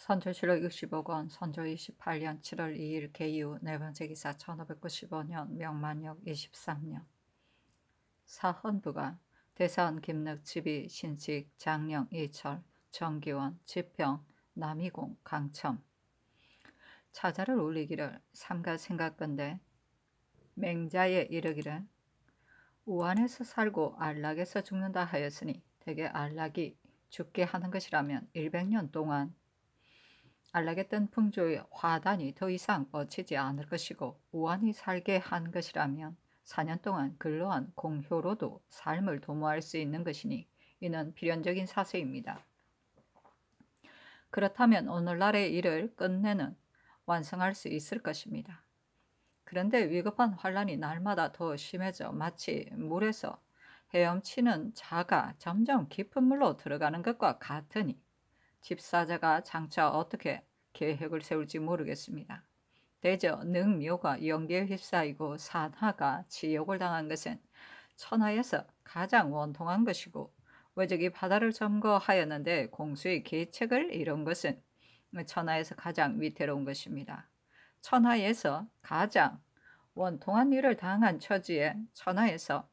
선조실록 65권 선조 28년 7월 2일 개유 네 번째 기사 1595년 명만역 23년 사헌부가 대사원 김늑 집이 신식 장령 이철 정기원 지평 남이공 강첨 차자를 올리기를 삼가 생각건데 맹자에 이르기를 우한에서 살고 안락에서 죽는다 하였으니 대개 안락이 죽게 하는 것이라면 100년 동안 알라에던 풍조의 화단이 더 이상 뻗치지 않을 것이고 우환히 살게 한 것이라면 4년 동안 근로한 공효로도 삶을 도모할 수 있는 것이니 이는 필연적인 사세입니다. 그렇다면 오늘날의 일을 끝내는 완성할 수 있을 것입니다. 그런데 위급한 환란이 날마다 더 심해져 마치 물에서 헤엄치는 자가 점점 깊은 물로 들어가는 것과 같으니 집사자가 장차 어떻게 계획을 세울지 모르겠습니다. 대저 능묘가 연계에 휩싸이고 산하가 지옥을 당한 것은 천하에서 가장 원통한 것이고 외적이 바다를 점거하였는데 공수의 계책을 이룬 것은 천하에서 가장 위태로운 것입니다. 천하에서 가장 원통한 일을 당한 처지에 천하에서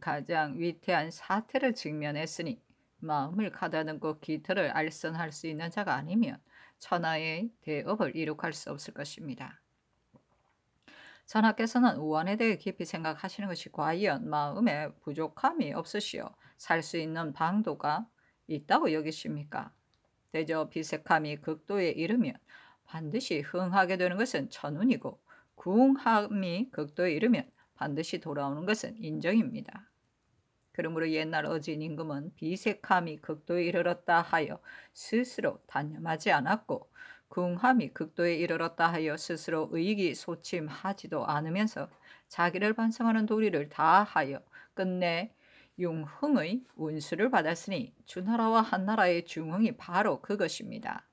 가장 위태한 사태를 직면했으니 마음을 가다듬고 기틀을 알선할 수 있는 자가 아니면 천하의 대업을 이룩할 수 없을 것입니다. 선하께서는 우환에 대해 깊이 생각하시는 것이 과연 마음에 부족함이 없으시어 살수 있는 방도가 있다고 여기십니까? 대저 비색함이 극도에 이르면 반드시 흥하게 되는 것은 천운이고 궁함이 극도에 이르면 반드시 돌아오는 것은 인정입니다. 그러므로 옛날 어진 임금은 비색함이 극도에 이르렀다 하여 스스로 단념하지 않았고 궁함이 극도에 이르렀다 하여 스스로 의기소침하지도 않으면서 자기를 반성하는 도리를 다하여 끝내 융흥의 운수를 받았으니 주나라와 한나라의 중흥이 바로 그것입니다.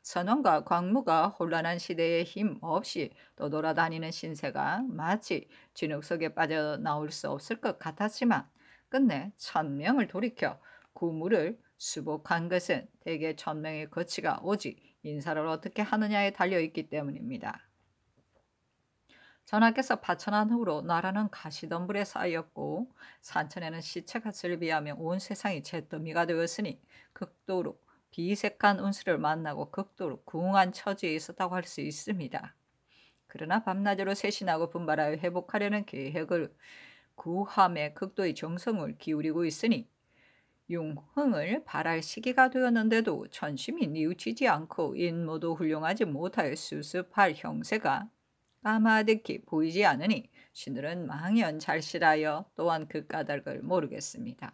선원과 광무가 혼란한 시대에 힘없이 떠돌아다니는 신세가 마치 진흙 속에 빠져나올 수 없을 것 같았지만 끝내 천명을 돌이켜 구물을 수복한 것은 대개 천명의 거치가 오직 인사를 어떻게 하느냐에 달려있기 때문입니다. 전하께서 파천한 후로 나라는 가시덤불에 쌓였고 산천에는 시체가 슬비하며온 세상이 잿더미가 되었으니 극도로 비색한 운수를 만나고 극도로 궁한 처지에 있었다고 할 수 있습니다. 그러나 밤낮으로 쇄신하고 분발하여 회복하려는 계획을 구함의 극도의 정성을 기울이고 있으니 융흥을 바랄 시기가 되었는데도 천심이 뉘우치지 않고 인모도 훌륭하지 못하여 수습할 형세가 까마득히 보이지 않으니 신들은 망연잘실하여 또한 그 까닭을 모르겠습니다.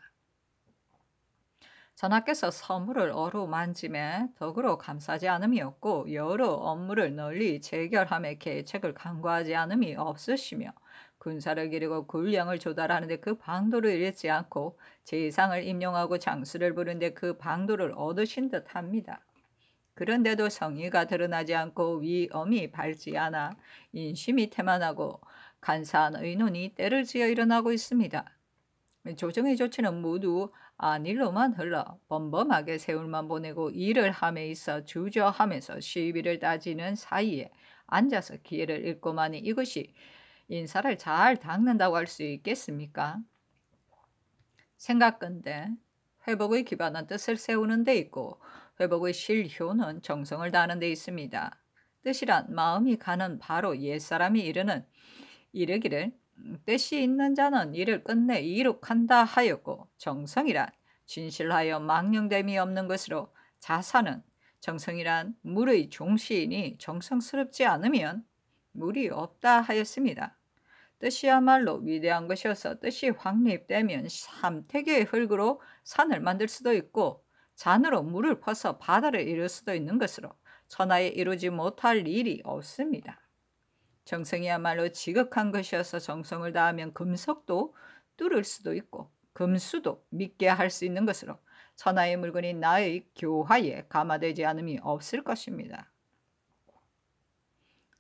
전하께서 선물을 어루만짐에 덕으로 감싸지 않음이었고 여러 업무를 널리 재결함의 계책을 강구하지 않음이 없으시며 군사를 기르고 군량을 조달하는데 그 방도를 잃지 않고 재상을 임용하고 장수를 부른데 그 방도를 얻으신 듯합니다. 그런데도 성의가 드러나지 않고 위엄이 밝지 않아 인심이 태만하고 간사한 의논이 때를 지어 일어나고 있습니다. 조정의 조치는 모두 안일로만 흘러 범범하게 세월만 보내고 일을 함에 있어 주저하면서 시비를 따지는 사이에 앉아서 기회를 잃고만이 이것이 인사를 잘 닦는다고 할 수 있겠습니까? 생각건데 회복의 기반은 뜻을 세우는 데 있고 회복의 실효는 정성을 다하는 데 있습니다. 뜻이란 마음이 가는 바로 옛사람이 이르는 이르기를 뜻이 있는 자는 일을 끝내 이룩한다 하였고 정성이란 진실하여 망령됨이 없는 것으로 자사는 정성이란 물의 종시이니 정성스럽지 않으면 물이 없다 하였습니다. 뜻이야말로 위대한 것이어서 뜻이 확립되면 삼태계의 흙으로 산을 만들 수도 있고 잔으로 물을 퍼서 바다를 이룰 수도 있는 것으로 천하에 이루지 못할 일이 없습니다. 정성이야말로 지극한 것이어서 정성을 다하면 금속도 뚫을 수도 있고 금수도 믿게 할 수 있는 것으로 천하의 물건인 나의 교화에 감화되지 않음이 없을 것입니다.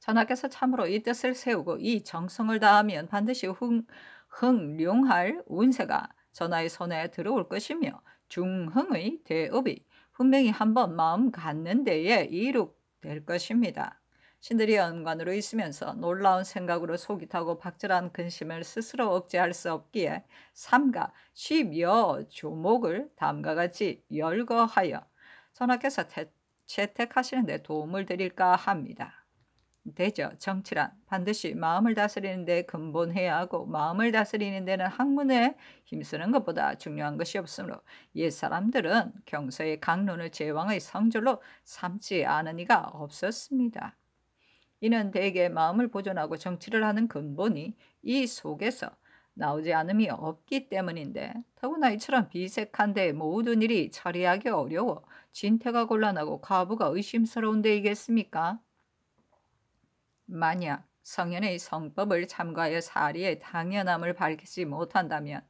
전하께서 참으로 이 뜻을 세우고 이 정성을 다하면 반드시 흥, 흥룡할 운세가 전하의 손에 들어올 것이며 중흥의 대업이 분명히 한 번 마음 갖는 데에 이룩될 것입니다. 신들이 연관으로 있으면서 놀라운 생각으로 속이 타고 박절한 근심을 스스로 억제할 수 없기에 삼가 십여 조목을 다음과 같이 열거하여 전하께서 채택하시는데 도움을 드릴까 합니다. 되죠. 정치란 반드시 마음을 다스리는 데 근본해야 하고 마음을 다스리는 데는 학문에 힘쓰는 것보다 중요한 것이 없으므로 옛 사람들은 경서의 강론을 제왕의 성질로 삼지 않은 이가 없었습니다. 이는 대개 마음을 보존하고 정치를 하는 근본이 이 속에서 나오지 않음이 없기 때문인데 더구나 이처럼 비색한데 모든 일이 처리하기 어려워 진태가 곤란하고 과부가 의심스러운 데이겠습니까? 만약 성현의 성법을 참고하여 사리의 당연함을 밝히지 못한다면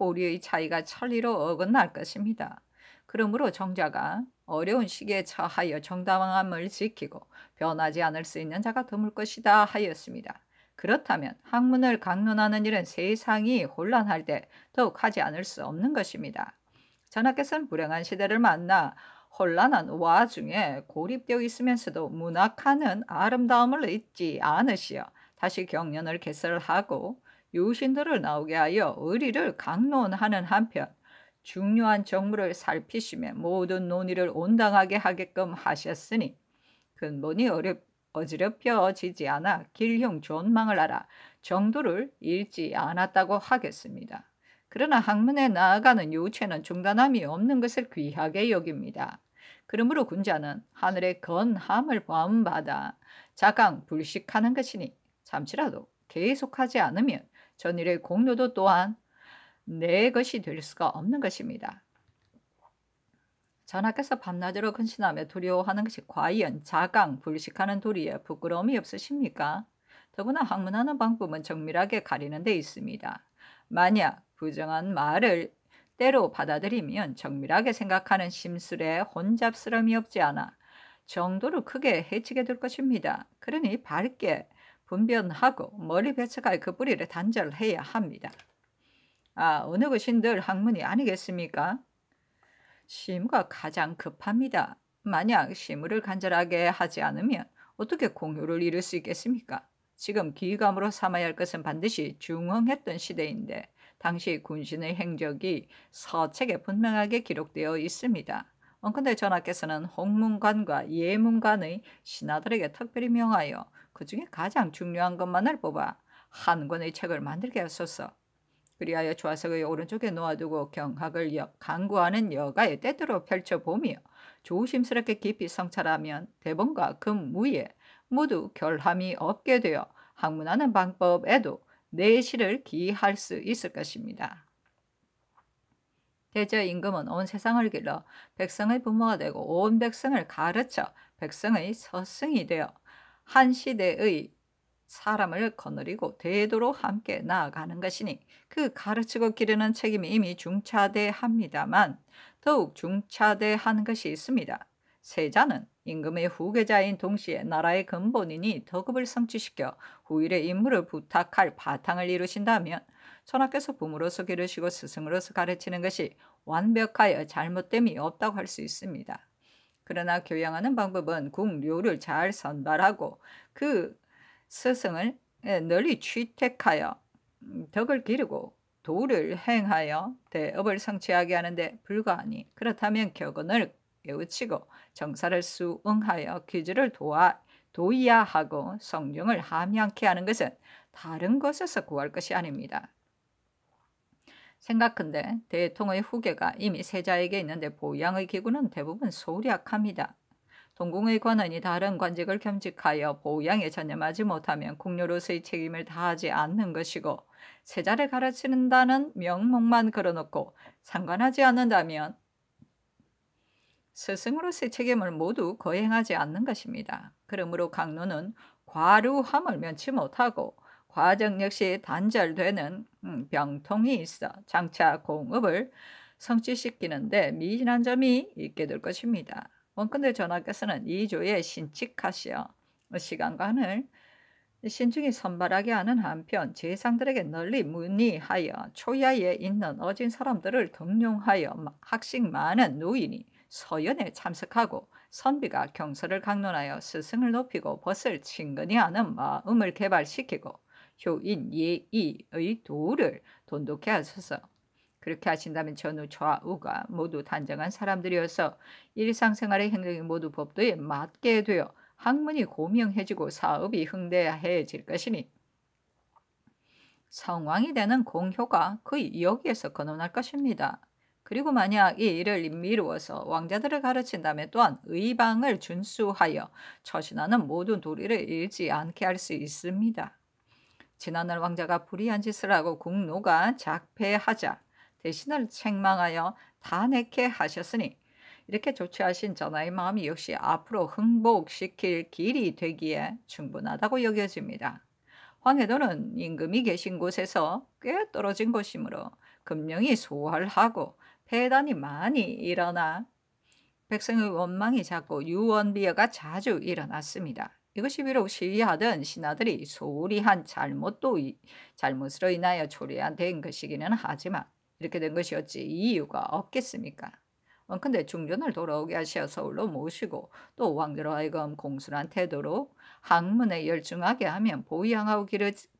호류의 차이가 천리로 어긋날 것입니다. 그러므로 정자가 어려운 시기에 처하여 정당함을 지키고 변하지 않을 수 있는 자가 드물 것이다 하였습니다. 그렇다면 학문을 강론하는 일은 세상이 혼란할 때 더욱 하지 않을 수 없는 것입니다. 전하께서는 불행한 시대를 만나 혼란한 와중에 고립되어 있으면서도 문학하는 아름다움을 잊지 않으시어 다시 경연을 개설하고 유신들을 나오게 하여 의리를 강론하는 한편 중요한 정무를 살피시며 모든 논의를 온당하게 하게끔 하셨으니 근본이 어렵, 어지럽혀지지 않아 길흉 존망을 알아 정도를 잃지 않았다고 하겠습니다. 그러나 학문에 나아가는 요체는 중단함이 없는 것을 귀하게 여깁니다. 그러므로 군자는 하늘의 건함을 범받아 자강 불식하는 것이니 잠시라도 계속하지 않으면 전일의 공로도 또한 내 것이 될 수가 없는 것입니다. 전하께서 밤낮으로 근신하며 두려워하는 것이 과연 자강 불식하는 도리에 부끄러움이 없으십니까? 더구나 학문하는 방법은 정밀하게 가리는 데 있습니다. 만약 부정한 말을 때로 받아들이면 정밀하게 생각하는 심술에 혼잡스러움이 없지 않아 정도를 크게 해치게 될 것입니다. 그러니 밝게 분변하고 머리 배척할그 뿌리를 단절해야 합니다. 아, 어느 것인들 학문이 아니겠습니까? 심과 가장 급합니다. 만약 심을 간절하게 하지 않으면 어떻게 공유를 이룰 수 있겠습니까? 지금 기감으로 삼아야 할 것은 반드시 중흥했던 시대인데 당시 군신의 행적이 서책에 분명하게 기록되어 있습니다. 근데 전하께서는 홍문관과 예문관의 신하들에게 특별히 명하여 그 중에 가장 중요한 것만을 뽑아 한 권의 책을 만들게 하소서. 그리하여 좌석의 오른쪽에 놓아두고 경학을 여, 강구하는 여가의 때대로 펼쳐보며 조심스럽게 깊이 성찰하면 대본과 금무에 모두 결함이 없게 되어 학문하는 방법에도 내실을 기할 수 있을 것입니다. 대저 임금은 온 세상을 길러 백성의 부모가 되고 온 백성을 가르쳐 백성의 서승이 되어 한 시대의 사람을 거느리고 대도로 함께 나아가는 것이니 그 가르치고 기르는 책임이 이미 중차대합니다만 더욱 중차대하 것이 있습니다. 세자는 임금의 후계자인 동시에 나라의 근본인이 덕업을 성취시켜 후일의 임무를 부탁할 바탕을 이루신다면 천하께서 부모로서 기르시고 스승으로서 가르치는 것이 완벽하여 잘못됨이 없다고 할 수 있습니다. 그러나 교양하는 방법은 국료를 잘 선발하고 그 스승을 널리 취택하여 음, 덕을 기르고 도를 행하여 대업을 성취하게 하는데 불과하니 그렇다면 격언을 깨우치고 정사를 수응하여 퀴즈를 도와 도이야하고 성령을 함양케 하는 것은 다른 것에서 구할 것이 아닙니다. 생각컨데 대통의 후계가 이미 세자에게 있는데 보양의 기구는 대부분 소략합니다. 동궁의 권한이 다른 관직을 겸직하여 보양에 전념하지 못하면 국료로서의 책임을 다하지 않는 것이고 세자를 가르치는다는 명목만 걸어놓고 상관하지 않는다면 스승으로서의 책임을 모두 거행하지 않는 것입니다. 그러므로 강론은 과루함을 면치 못하고 과정 역시 단절되는 음, 병통이 있어 장차 공업을 성취시키는데 미진한 점이 있게 될 것입니다. 원근대 전하께서는 이조에 신칙하시어 시간과 하늘 신중히 선발하게 하는 한편 재상들에게 널리 문의하여 초야에 있는 어진 사람들을 등용하여 학식 많은 노인이 서연에 참석하고 선비가 경서를 강론하여 스승을 높이고 벗을 친근히 하는 마음을 개발시키고 효인 예의의 도를 돈독히 하소서. 그렇게 하신다면 전후 좌우가 모두 단정한 사람들이어서 일상생활의 행동이 모두 법도에 맞게 되어 학문이 고명해지고 사업이 흥대해질 것이니 성왕이 되는 공효가 그의 여기에서 거론할 것입니다. 그리고 만약 이 일을 미루어서 왕자들을 가르친다음에 또한 의방을 준수하여 처신하는 모든 도리를 잃지 않게 할 수 있습니다. 지난날 왕자가 불의한 짓을 하고 국노가 작폐하자 대신을 책망하여 단핵해 하셨으니 이렇게 조치하신 전하의 마음이 역시 앞으로 흥복시킬 길이 되기에 충분하다고 여겨집니다. 황해도는 임금이 계신 곳에서 꽤 떨어진 곳이므로 금령이 소홀하고 폐단이 많이 일어나 백성의 원망이 작고 유언비어가 자주 일어났습니다. 이것이 비록 시위하던 신하들이 소홀히 한 잘못도 잘못으로 인하여 초래한 된 것이기는 하지만 이렇게 된 것이었지 이유가 없겠습니까? 원컨대 중전을 돌아오게 하시어 서울로 모시고 또 왕조로 하여금 공순한 태도로 학문에 열중하게 하면 보양하고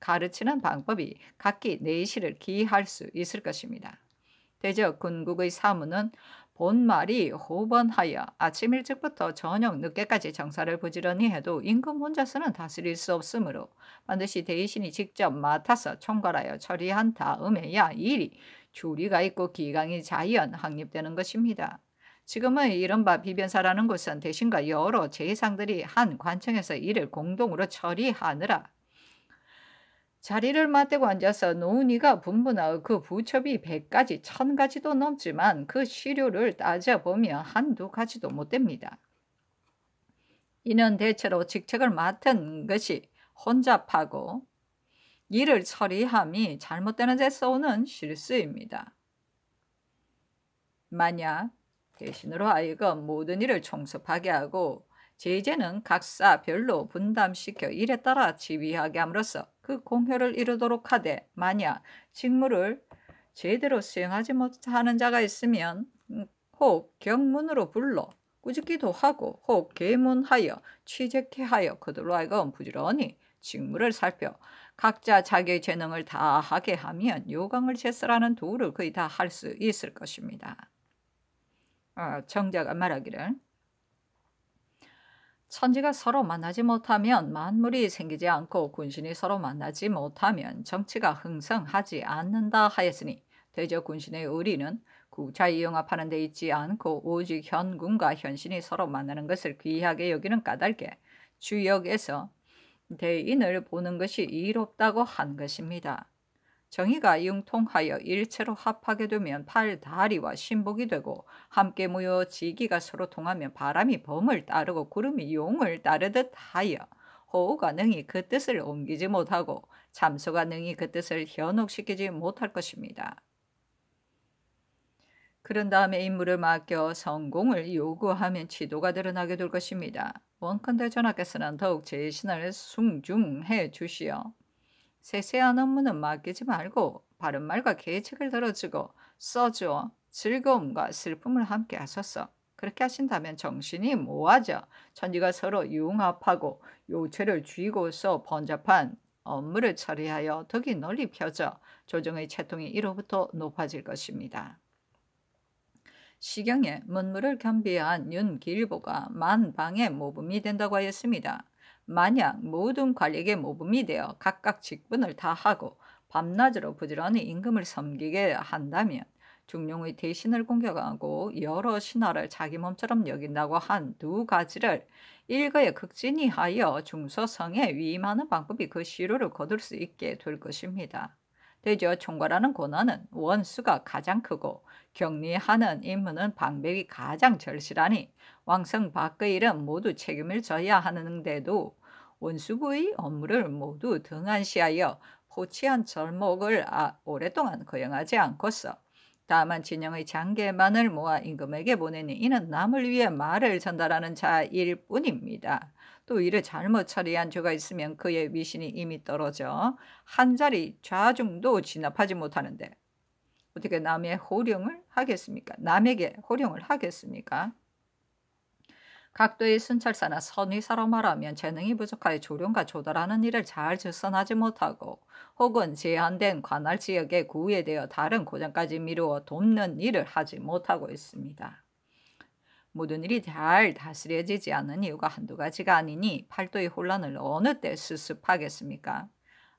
가르치는 방법이 각기 내실을 기할 수 있을 것입니다. 대저 군국의 사무는 본말이 호번하여 아침 일찍부터 저녁 늦게까지 정사를 부지런히 해도 임금 혼자서는 다스릴 수 없으므로 반드시 대신이 직접 맡아서 총괄하여 처리한 다음에야 일이 주리가 있고 기강이 자연 확립되는 것입니다. 지금의 이른바 비변사라는 곳은 대신과 여러 제상들이한 관청에서 이를 공동으로 처리하느라 자리를 맞대고 앉아서 노은이가 분분하여 그 부첩이 백가지 천가지도 넘지만 그 시료를 따져보면 한두 가지도 못됩니다. 이는 대체로 직책을 맡은 것이 혼잡하고 일을 처리함이 잘못되는 데서 오는 실수입니다. 만약 대신으로 하여금 모든 일을 총섭하게 하고 제재는 각사별로 분담시켜 일에 따라 지휘하게 함으로써 그 공효를 이루도록 하되 만약 직무를 제대로 수행하지 못하는 자가 있으면 혹 경문으로 불러 꾸짖기도 하고 혹 계문하여 취재케 하여 그들로 하여금 부지런히 직무를 살펴 각자 자기의 재능을 다하게 하면 요강을 제스라는 도를 거의 다 할 수 있을 것입니다. 어, 정자가 말하기를 천지가 서로 만나지 못하면 만물이 생기지 않고 군신이 서로 만나지 못하면 정치가 흥성하지 않는다 하였으니 대저 군신의 의리는 구차이 용합하는 데 있지 않고 오직 현군과 현신이 서로 만나는 것을 귀하게 여기는 까닭에 주역에서 대인을 보는 것이 이롭다고 한 것입니다. 정의가 융통하여 일체로 합하게 되면 팔, 다리와 신복이 되고 함께 모여 지기가 서로 통하면 바람이 범을 따르고 구름이 용을 따르듯 하여 호우가 능히 그 뜻을 옮기지 못하고 참소가 능히 그 뜻을 현혹시키지 못할 것입니다. 그런 다음에 임무를 맡겨 성공을 요구하면 지도가 드러나게 될 것입니다. 원컨대 전하께서는 더욱 제 신을 숭중해 주시어 세세한 업무는 맡기지 말고 바른말과 계책을 들어주고 써주어 즐거움과 슬픔을 함께 하소서. 그렇게 하신다면 정신이 모아져 천지가 서로 융합하고 요체를 쥐고서 번잡한 업무를 처리하여 덕이 널리 펴져 조정의 채통이 이로부터 높아질 것입니다. 시경에 문물을 겸비한 윤길보가 만방의 모범이 된다고 하였습니다. 만약 모든 관리계 모범이 되어 각각 직분을 다하고 밤낮으로 부지런히 임금을 섬기게 한다면 중용의 대신을 공격하고 여러 신하를 자기 몸처럼 여긴다고 한 두 가지를 일거에 극진히 하여 중소성에 위임하는 방법이 그 시로를 거둘 수 있게 될 것입니다. 대죠 총괄하는 권한은 원수가 가장 크고 격리하는 임무는 방백이 가장 절실하니 왕성 밖의 일은 모두 책임을 져야 하는데도 원수부의 업무를 모두 등한시하여 포치한 절목을 아, 오랫동안 거용하지 않고서 다만 진영의 장계만을 모아 임금에게 보내니 이는 남을 위해 말을 전달하는 자일 뿐입니다. 또 이를 잘못 처리한 죄가 있으면 그의 위신이 이미 떨어져 한자리 좌중도 진압하지 못하는데 어떻게 남의 호령을 하겠습니까? 남에게 호령을 하겠습니까? 각도의 순찰사나 선의사로 말하면 재능이 부족하여 조련과 조달하는 일을 잘질선하지 못하고 혹은 제한된 관할 지역에 구애되어 다른 고장까지 미루어 돕는 일을 하지 못하고 있습니다. 모든 일이 잘 다스려지지 않는 이유가 한두 가지가 아니니 팔도의 혼란을 어느 때 수습하겠습니까?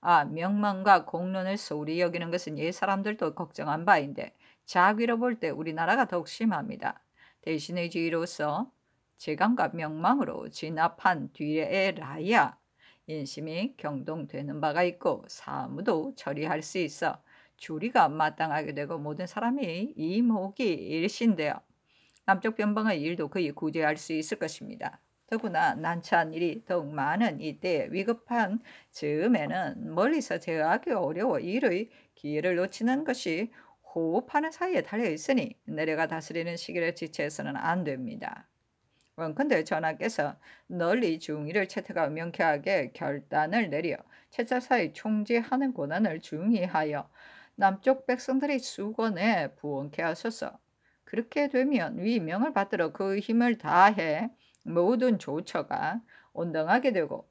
아, 명망과 공론을 소홀히 여기는 것은 예 사람들도 걱정한 바인데 자귀로 볼 때 우리나라가 더욱 심합니다. 대신의 주의로서 재간과 명망으로 진압한 뒤에 라야 인심이 경동되는 바가 있고 사무도 처리할 수 있어 주리가 마땅하게 되고 모든 사람이 이목이 일신되어 남쪽 변방의 일도 그의 구제할 수 있을 것입니다. 더구나 난처한 일이 더욱 많은 이때 위급한 즈음에는 멀리서 제어하기 어려워 일의 기회를 놓치는 것이 호흡하는 사이에 달려 있으니 내려가 다스리는 시기를 지체해서는 안 됩니다. 그런데 어, 전하께서 널리 중의를 채택하고 명쾌하게 결단을 내려 채자사의 총재하는 고난을 중의하여 남쪽 백성들의 수건에 부원케 하소서. 그렇게 되면 위명을 받들어 그 힘을 다해 모든 조처가 온당하게 되고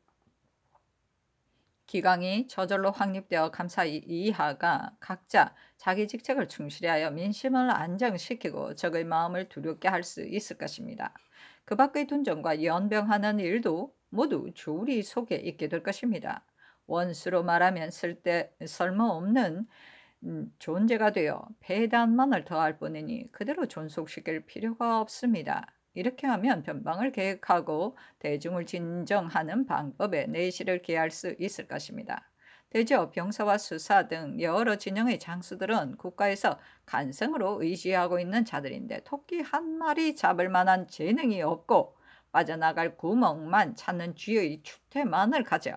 기강이 저절로 확립되어 감사 이하가 각자 자기 직책을 충실히 하여 민심을 안정시키고 적의 마음을 두렵게 할 수 있을 것입니다. 그 밖의 돈정과 연병하는 일도 모두 주리 속에 있게 될 것입니다. 원수로 말하면 쓸데 설모없는 음, 존재가 되어 배단만을 더할 뿐이니 그대로 존속시킬 필요가 없습니다. 이렇게 하면 변방을 계획하고 대중을 진정하는 방법에 내실을 기할 수 있을 것입니다. 대저 병사와 수사 등 여러 진영의 장수들은 국가에서 간성으로 의지하고 있는 자들인데 토끼 한 마리 잡을 만한 재능이 없고 빠져나갈 구멍만 찾는 쥐의 추태만을 가져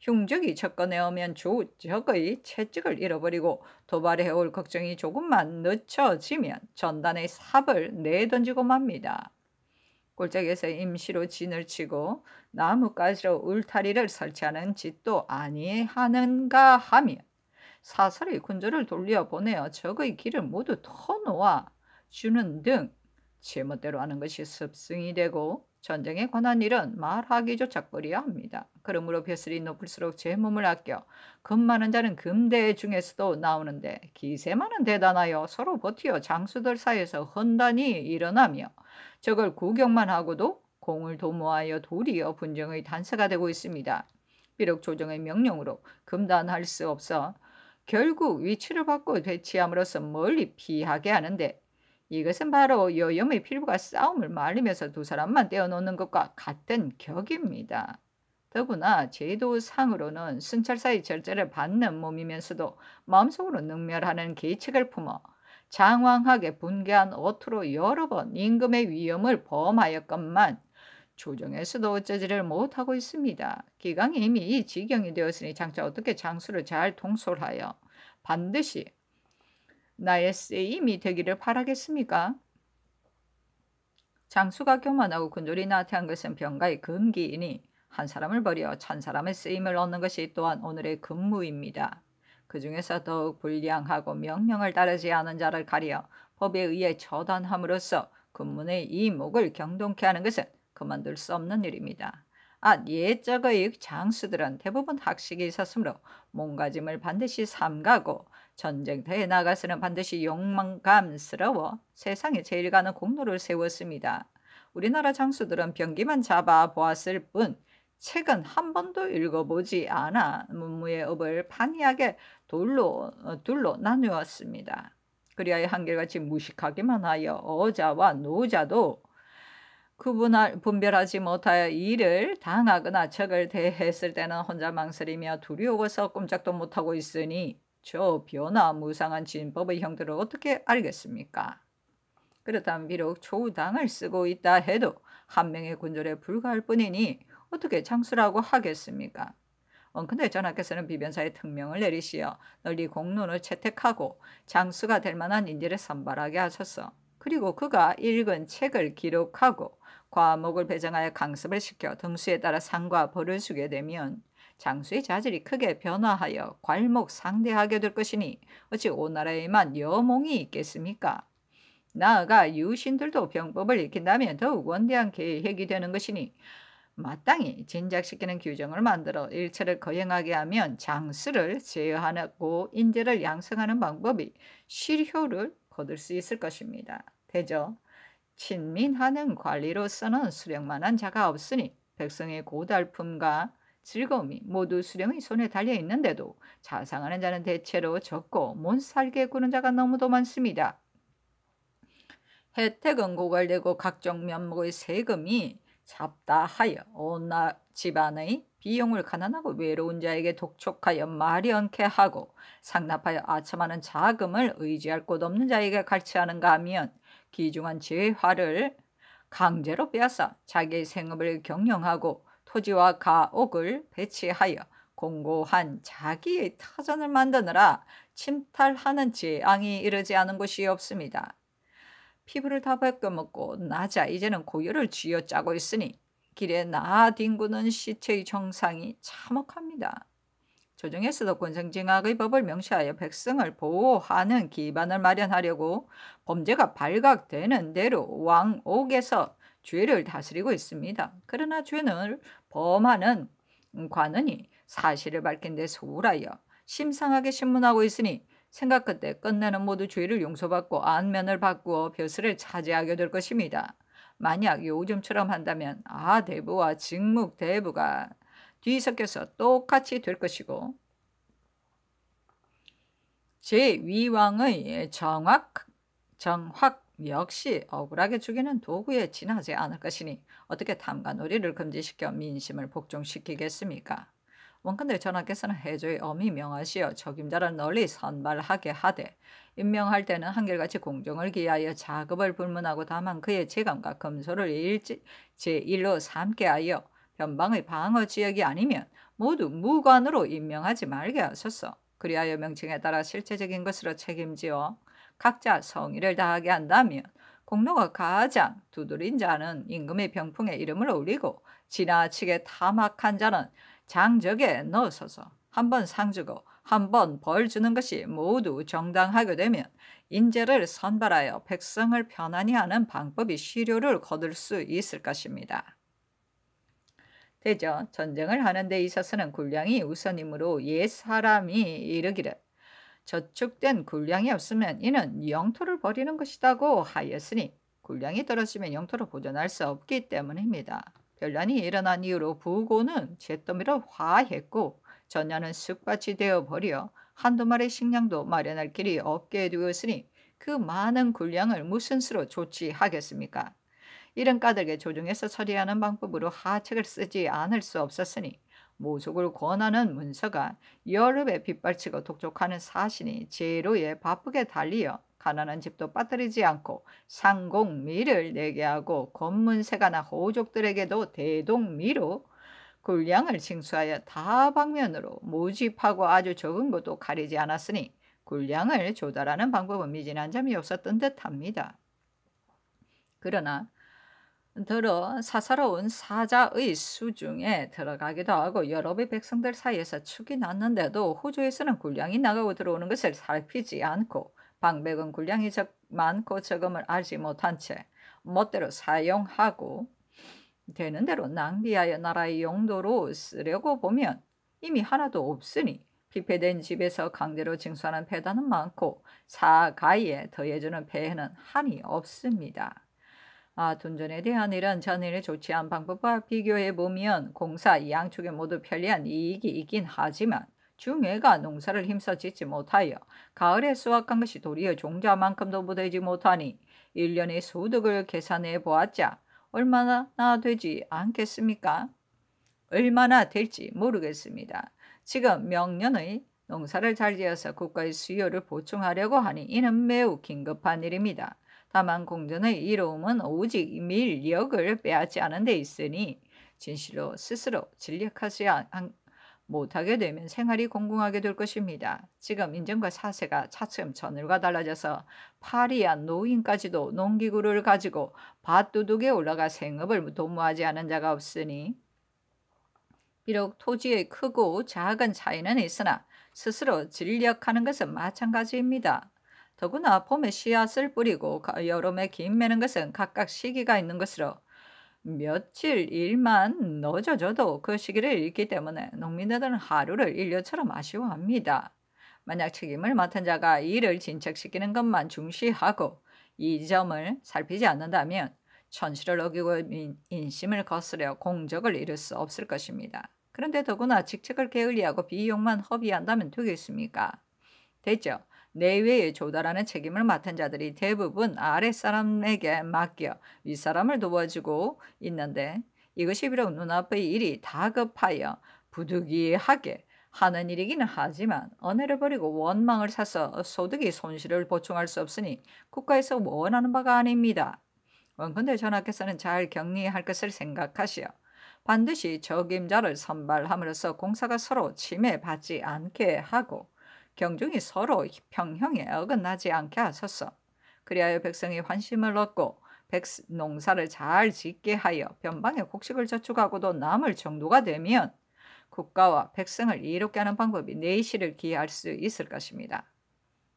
흉적이 접근해오면 조적의 채찍을 잃어버리고 도발해올 걱정이 조금만 늦춰지면 전단의 삽을 내던지고 맙니다. 골짜기에서 임시로 진을 치고 나뭇가지로 울타리를 설치하는 짓도 아니하는가 하며 사설의 군주를 돌려보내어 적의 길을 모두 터놓아 주는 등 제멋대로 하는 것이 습성이 되고 전쟁에 관한 일은 말하기조차 꺼려합니다 그러므로 벼슬이 높을수록 제 몸을 아껴 금 많은 자는 금대 중에서도 나오는데 기세만은 대단하여 서로 버티어 장수들 사이에서 헌단이 일어나며 적을 구경만 하고도 공을 도모하여 도리어 분쟁의 단서가 되고 있습니다. 비록 조정의 명령으로 금단할 수 없어 결국 위치를 바꿔 배치함으로써 멀리 피하게 하는데 이것은 바로 여염의 피부가 싸움을 말리면서 두 사람만 떼어놓는 것과 같은 격입니다. 더구나 제도상으로는 순찰사의 절제를 받는 몸이면서도 마음속으로 능멸하는 계책을 품어 장황하게 분개한 어투로 여러 번 임금의 위험을 범하였건만 조정에서도 어쩌지를 못하고 있습니다. 기강이 이미 이 지경이 되었으니 장차 어떻게 장수를 잘 통솔하여 반드시 나의 쓰임이 되기를 바라겠습니까? 장수가 교만하고 군졸이 나태한 것은 병가의 금기이니 한 사람을 버려 찬 사람의 쓰임을 얻는 것이 또한 오늘의 근무입니다. 그 중에서 더욱 불량하고 명령을 따르지 않은 자를 가려 법에 의해 처단함으로써 근문의 이목을 경동케 하는 것은 그만둘 수 없는 일입니다. 앗 아, 예적의 장수들은 대부분 학식이 있었으므로 몸가짐을 반드시 삼가고 전쟁터에 나가서는 반드시 욕망감스러워 세상에 제일 가는 공로를 세웠습니다. 우리나라 장수들은 병기만 잡아 보았을 뿐 책은 한 번도 읽어보지 않아 문무의 업을 판이하게 돌로 어, 둘로 나누었습니다. 그리하여 한결같이 무식하기만 하여 어자와 노자도 구분할, 분별하지 못하여 일을 당하거나 적을 대했을 때는 혼자 망설이며 두려워서 꼼짝도 못하고 있으니 저 변화 무상한 진법의 형태를 어떻게 알겠습니까? 그렇다면 비록 초당을 쓰고 있다 해도 한 명의 군절에 불과할 뿐이니 어떻게 장수라고 하겠습니까? 엉근데 어, 전하께서는 비변사의 특명을 내리시어 널리 공론을 채택하고 장수가 될 만한 인재를 선발하게 하셨어. 그리고 그가 읽은 책을 기록하고 과목을 배정하여 강습을 시켜 등수에 따라 상과 벌을 주게 되면 장수의 자질이 크게 변화하여 괄목 상대하게 될 것이니 어찌 오나라에만 여몽이 있겠습니까? 나아가 유신들도 병법을 익힌다면 더욱 원대한 계획이 되는 것이니 마땅히 진작시키는 규정을 만들어 일체를 거행하게 하면 장수를 제어하고 인재를 양성하는 방법이 실효를 거둘 수 있을 것입니다. 되죠? 친민하는 관리로서는 수령만한 자가 없으니 백성의 고달픔과 즐거움이 모두 수령의 손에 달려 있는데도 자상하는 자는 대체로 적고 못 살게 구는 자가 너무도 많습니다. 혜택은 고갈되고 각종 면목의 세금이 잡다하여 온 집안의 비용을 가난하고 외로운 자에게 독촉하여 마련케 하고 상납하여 아첨하는 자금을 의지할 곳 없는 자에게 갈취하는가 하면 기중한 치 화를 강제로 빼앗아 자기의 생업을 경영하고 토지와 가옥을 배치하여 공고한 자기의 타전을 만드느라 침탈하는 지앙이 이르지 않은 곳이 없습니다. 피부를 다 벗겨먹고 낮아 이제는 고열을 쥐어짜고 있으니 길에 나뒹구는 시체의 정상이 참혹합니다. 조정에서도 권성징악의 법을 명시하여 백성을 보호하는 기반을 마련하려고 범죄가 발각되는 대로 왕옥에서 죄를 다스리고 있습니다. 그러나 죄는 범하는 관원이 사실을 밝힌 데 소홀하여 심상하게 신문하고 있으니 생각 끝에 끝내는 모두 죄를 용서받고 안면을 바꾸어 벼슬을 차지하게 될 것입니다. 만약 요즘처럼 한다면 아 대부와 직묵 대부가 뒤섞여서 똑같이 될 것이고 제위왕의 정확, 정확 역시 억울하게 죽이는 도구에 지나지 않을 것이니 어떻게 탐관놀이를 금지시켜 민심을 복종시키겠습니까? 원컨대 전하께서는 해조의 어미 명하시어 적임자를 널리 선발하게 하되 임명할 때는 한결같이 공정을 기하여 작업을 불문하고 다만 그의 재감과 검소를 일제, 제일로 삼게 하여 변방의 방어 지역이 아니면 모두 무관으로 임명하지 말게 하소서. 그리하여 명칭에 따라 실제적인 것으로 책임지어 각자 성의를 다하게 한다면 공로가 가장 두드린 자는 임금의 병풍에 이름을 올리고 지나치게 탐악한 자는 장적에 넣어서서 한 번 상주고 한 번 벌 주는 것이 모두 정당하게 되면 인재를 선발하여 백성을 편안히 하는 방법이 시료를 거둘 수 있을 것입니다. 되죠. 전쟁을 하는 데 있어서는 군량이 우선이므로 옛 사람이 이르기를 저축된 군량이 없으면 이는 영토를 버리는 것이다고 하였으니 군량이 떨어지면 영토를 보존할 수 없기 때문입니다. 별난이 일어난 이후로 부고는 잿더미로 화했고 전야는 쑥밭이 되어버려 한두 마리 식량도 마련할 길이 없게 되었으니 그 많은 군량을 무슨 수로 조치하겠습니까? 이런 까닭에 조정해서 처리하는 방법으로 하책을 쓰지 않을 수 없었으니 모속을 권하는 문서가 여름에 빗발치고 독촉하는 사신이 제로에 바쁘게 달리어 가난한 집도 빠뜨리지 않고 상공미를 내게 하고 검문세가나 호족들에게도 대동미로 군량을 징수하여 다방면으로 모집하고 아주 적은 것도 가리지 않았으니 군량을 조달하는 방법은 미진한 점이 없었던 듯합니다. 그러나 들어 사사로운 사자의 수중에 들어가기도 하고 여러 배 백성들 사이에서 축이 났는데도 호주에서는 군량이 나가고 들어오는 것을 살피지 않고 방백은 군량이 적, 많고 적음을 알지 못한 채 멋대로 사용하고 되는 대로 낭비하여 나라의 용도로 쓰려고 보면 이미 하나도 없으니 피폐된 집에서 강제로 징수하는 폐단은 많고 사가에 더해주는 폐해는 한이 없습니다. 아, 돈전에 대한 이런 전의를 조치한 방법과 비교해 보면 공사 양쪽에 모두 편리한 이익이 있긴 하지만 중애가 농사를 힘써 짓지 못하여 가을에 수확한 것이 도리어 종자만큼도 못되지 못하니 일년의 소득을 계산해 보았자 얼마나 되지 않겠습니까? 얼마나 될지 모르겠습니다. 지금 명년의 농사를 잘 지어서 국가의 수요를 보충하려고 하니 이는 매우 긴급한 일입니다. 다만 공전의 이로움은 오직 밀력을 빼앗지 않은 데 있으니 진실로 스스로 진력하지 못하게 되면 생활이 공공하게 될 것입니다. 지금 인정과 사세가 차츰 전을과 달라져서 파리한 노인까지도 농기구를 가지고 밭두둑에 올라가 생업을 도모하지 않은 자가 없으니 비록 토지의 크고 작은 차이는 있으나 스스로 진력하는 것은 마찬가지입니다. 더구나 봄에 씨앗을 뿌리고 여름에 김 매는 것은 각각 시기가 있는 것으로 며칠 일만 늦어져도 그 시기를 잃기 때문에 농민들은 하루를 일년처럼 아쉬워합니다. 만약 책임을 맡은 자가 일을 진척시키는 것만 중시하고 이 점을 살피지 않는다면 천실를 어기고 인심을 거스려 공적을 잃을 수 없을 것입니다. 그런데 더구나 직책을 게을리하고 비용만 허비한다면 되겠습니까? 됐죠 내외에 조달하는 책임을 맡은 자들이 대부분 아랫사람에게 맡겨 윗사람을 도와주고 있는데 이것이 비록 눈앞의 일이 다급하여 부득이하게 하는 일이기는 하지만 은혜를 버리고 원망을 사서 소득이 손실을 보충할 수 없으니 국가에서 원하는 바가 아닙니다. 원컨대 전하께서는 잘 격리할 것을 생각하시어 반드시 적임자를 선발함으로써 공사가 서로 침해받지 않게 하고 경중이 서로 평형에 어긋나지 않게 하소서. 그리하여 백성이 환심을 얻고 백 농사를 잘 짓게 하여 변방에 곡식을 저축하고도 남을 정도가 되면 국가와 백성을 이롭게 하는 방법이 내실을 기할 수 있을 것입니다.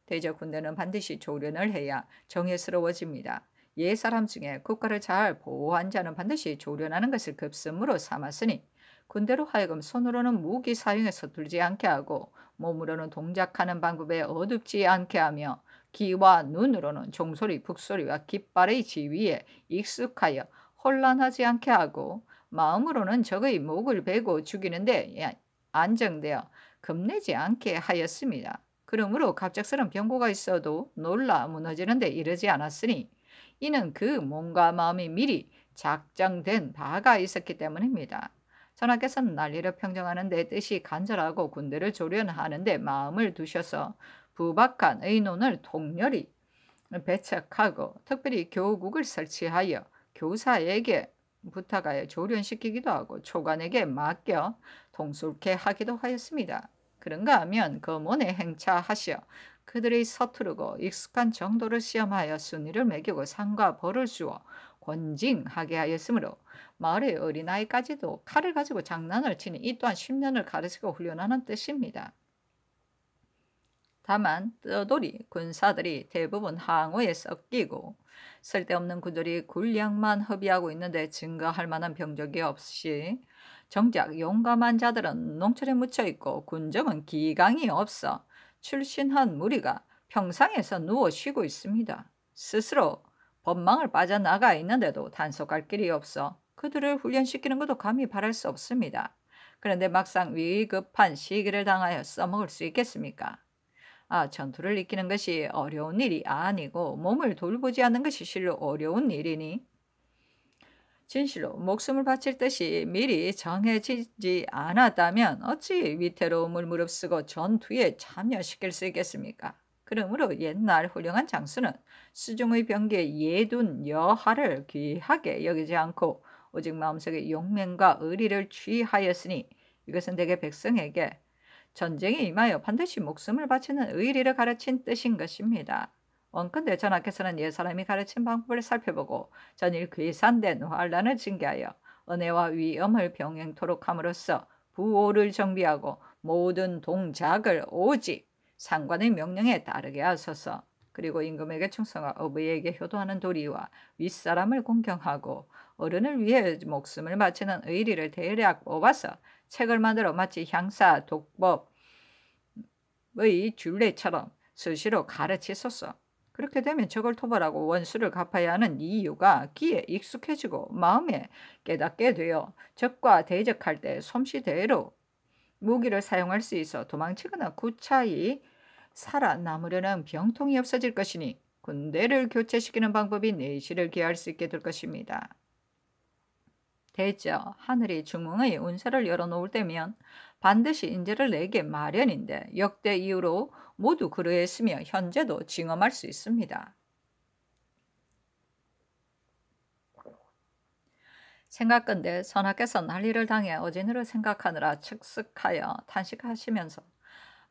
대저 군대는 반드시 조련을 해야 정예스러워집니다. 옛 사람 중에 국가를 잘 보호한 자는 반드시 조련하는 것을 급선무로 삼았으니 군대로 하여금 손으로는 무기 사용에 서툴지 않게 하고 몸으로는 동작하는 방법에 어둡지 않게 하며 귀와 눈으로는 종소리, 북소리와 깃발의 지위에 익숙하여 혼란하지 않게 하고 마음으로는 적의 목을 베고 죽이는데 예, 안정되어 겁내지 않게 하였습니다. 그러므로 갑작스런 병고가 있어도 놀라 무너지는데 이르지 않았으니 이는 그 몸과 마음이 미리 작정된 바가 있었기 때문입니다. 전하께서는 난리를 평정하는 데 뜻이 간절하고 군대를 조련하는 데 마음을 두셔서 부박한 의논을 통렬히 배척하고 특별히 교국을 설치하여 교사에게 부탁하여 조련시키기도 하고 초관에게 맡겨 동솔케 하기도 하였습니다. 그런가 하면 검원에 행차하시어 그들의 서투르고 익숙한 정도를 시험하여 순위를 매기고 상과 벌을 주어 권징하게 하였으므로 마을의 어린아이까지도 칼을 가지고 장난을 치는이 또한 10년을 가르치고 훈련하는 뜻입니다. 다만 떠돌이 군사들이 대부분 항우에 섞이고 쓸데없는 군절이 군량만 허비하고 있는데 증가할 만한 병적이 없이 정작 용감한 자들은 농철에 묻혀 있고 군정은 기강이 없어 출신한 무리가 평상에서 누워 쉬고 있습니다. 스스로 법망을 빠져나가 있는데도 단속할 길이 없어 그들을 훈련시키는 것도 감히 바랄 수 없습니다. 그런데 막상 위급한 시기를 당하여 써먹을 수 있겠습니까? 아, 전투를 이기는 것이 어려운 일이 아니고 몸을 돌보지 않는 것이 실로 어려운 일이니 진실로 목숨을 바칠 듯이 미리 정해지지 않았다면 어찌 위태로움을 무릅쓰고 전투에 참여시킬 수 있겠습니까? 그러므로 옛날 훌륭한 장수는 수중의 병기에 예둔 여하를 귀하게 여기지 않고 오직 마음속에 용맹과 의리를 취하였으니 이것은 대개 백성에게 전쟁에 임하여 반드시 목숨을 바치는 의리를 가르친 뜻인 것입니다. 원컨대 전하께서는 예 사람이 가르친 방법을 살펴보고 전일 괴산된 환란을 징계하여 은혜와 위엄을 병행토록 함으로써 부호를 정비하고 모든 동작을 오직 상관의 명령에 따르게 하소서. 그리고 임금에게 충성하 어부에게 효도하는 도리와 윗사람을 공경하고 어른을 위해 목숨을 바치는 의리를 대략 뽑아서 책을 만들어 마치 향사 독법의 줄례처럼 수시로 가르치소서. 그렇게 되면 적을 토벌하고 원수를 갚아야 하는 이유가 귀에 익숙해지고 마음에 깨닫게 되어 적과 대적할 때 솜씨대로 무기를 사용할 수 있어 도망치거나 구차히 살아남으려는 병통이 없어질 것이니 군대를 교체시키는 방법이 내실을 기할 수 있게 될 것입니다. 대저 하늘이 주몽의 운세를 열어놓을 때면 반드시 인재를 내게 마련인데 역대 이후로 모두 그러했으며 현재도 징험할 수 있습니다. 생각건대 선하께서 난리를 당해 어진으로 생각하느라 측측하여 탄식하시면서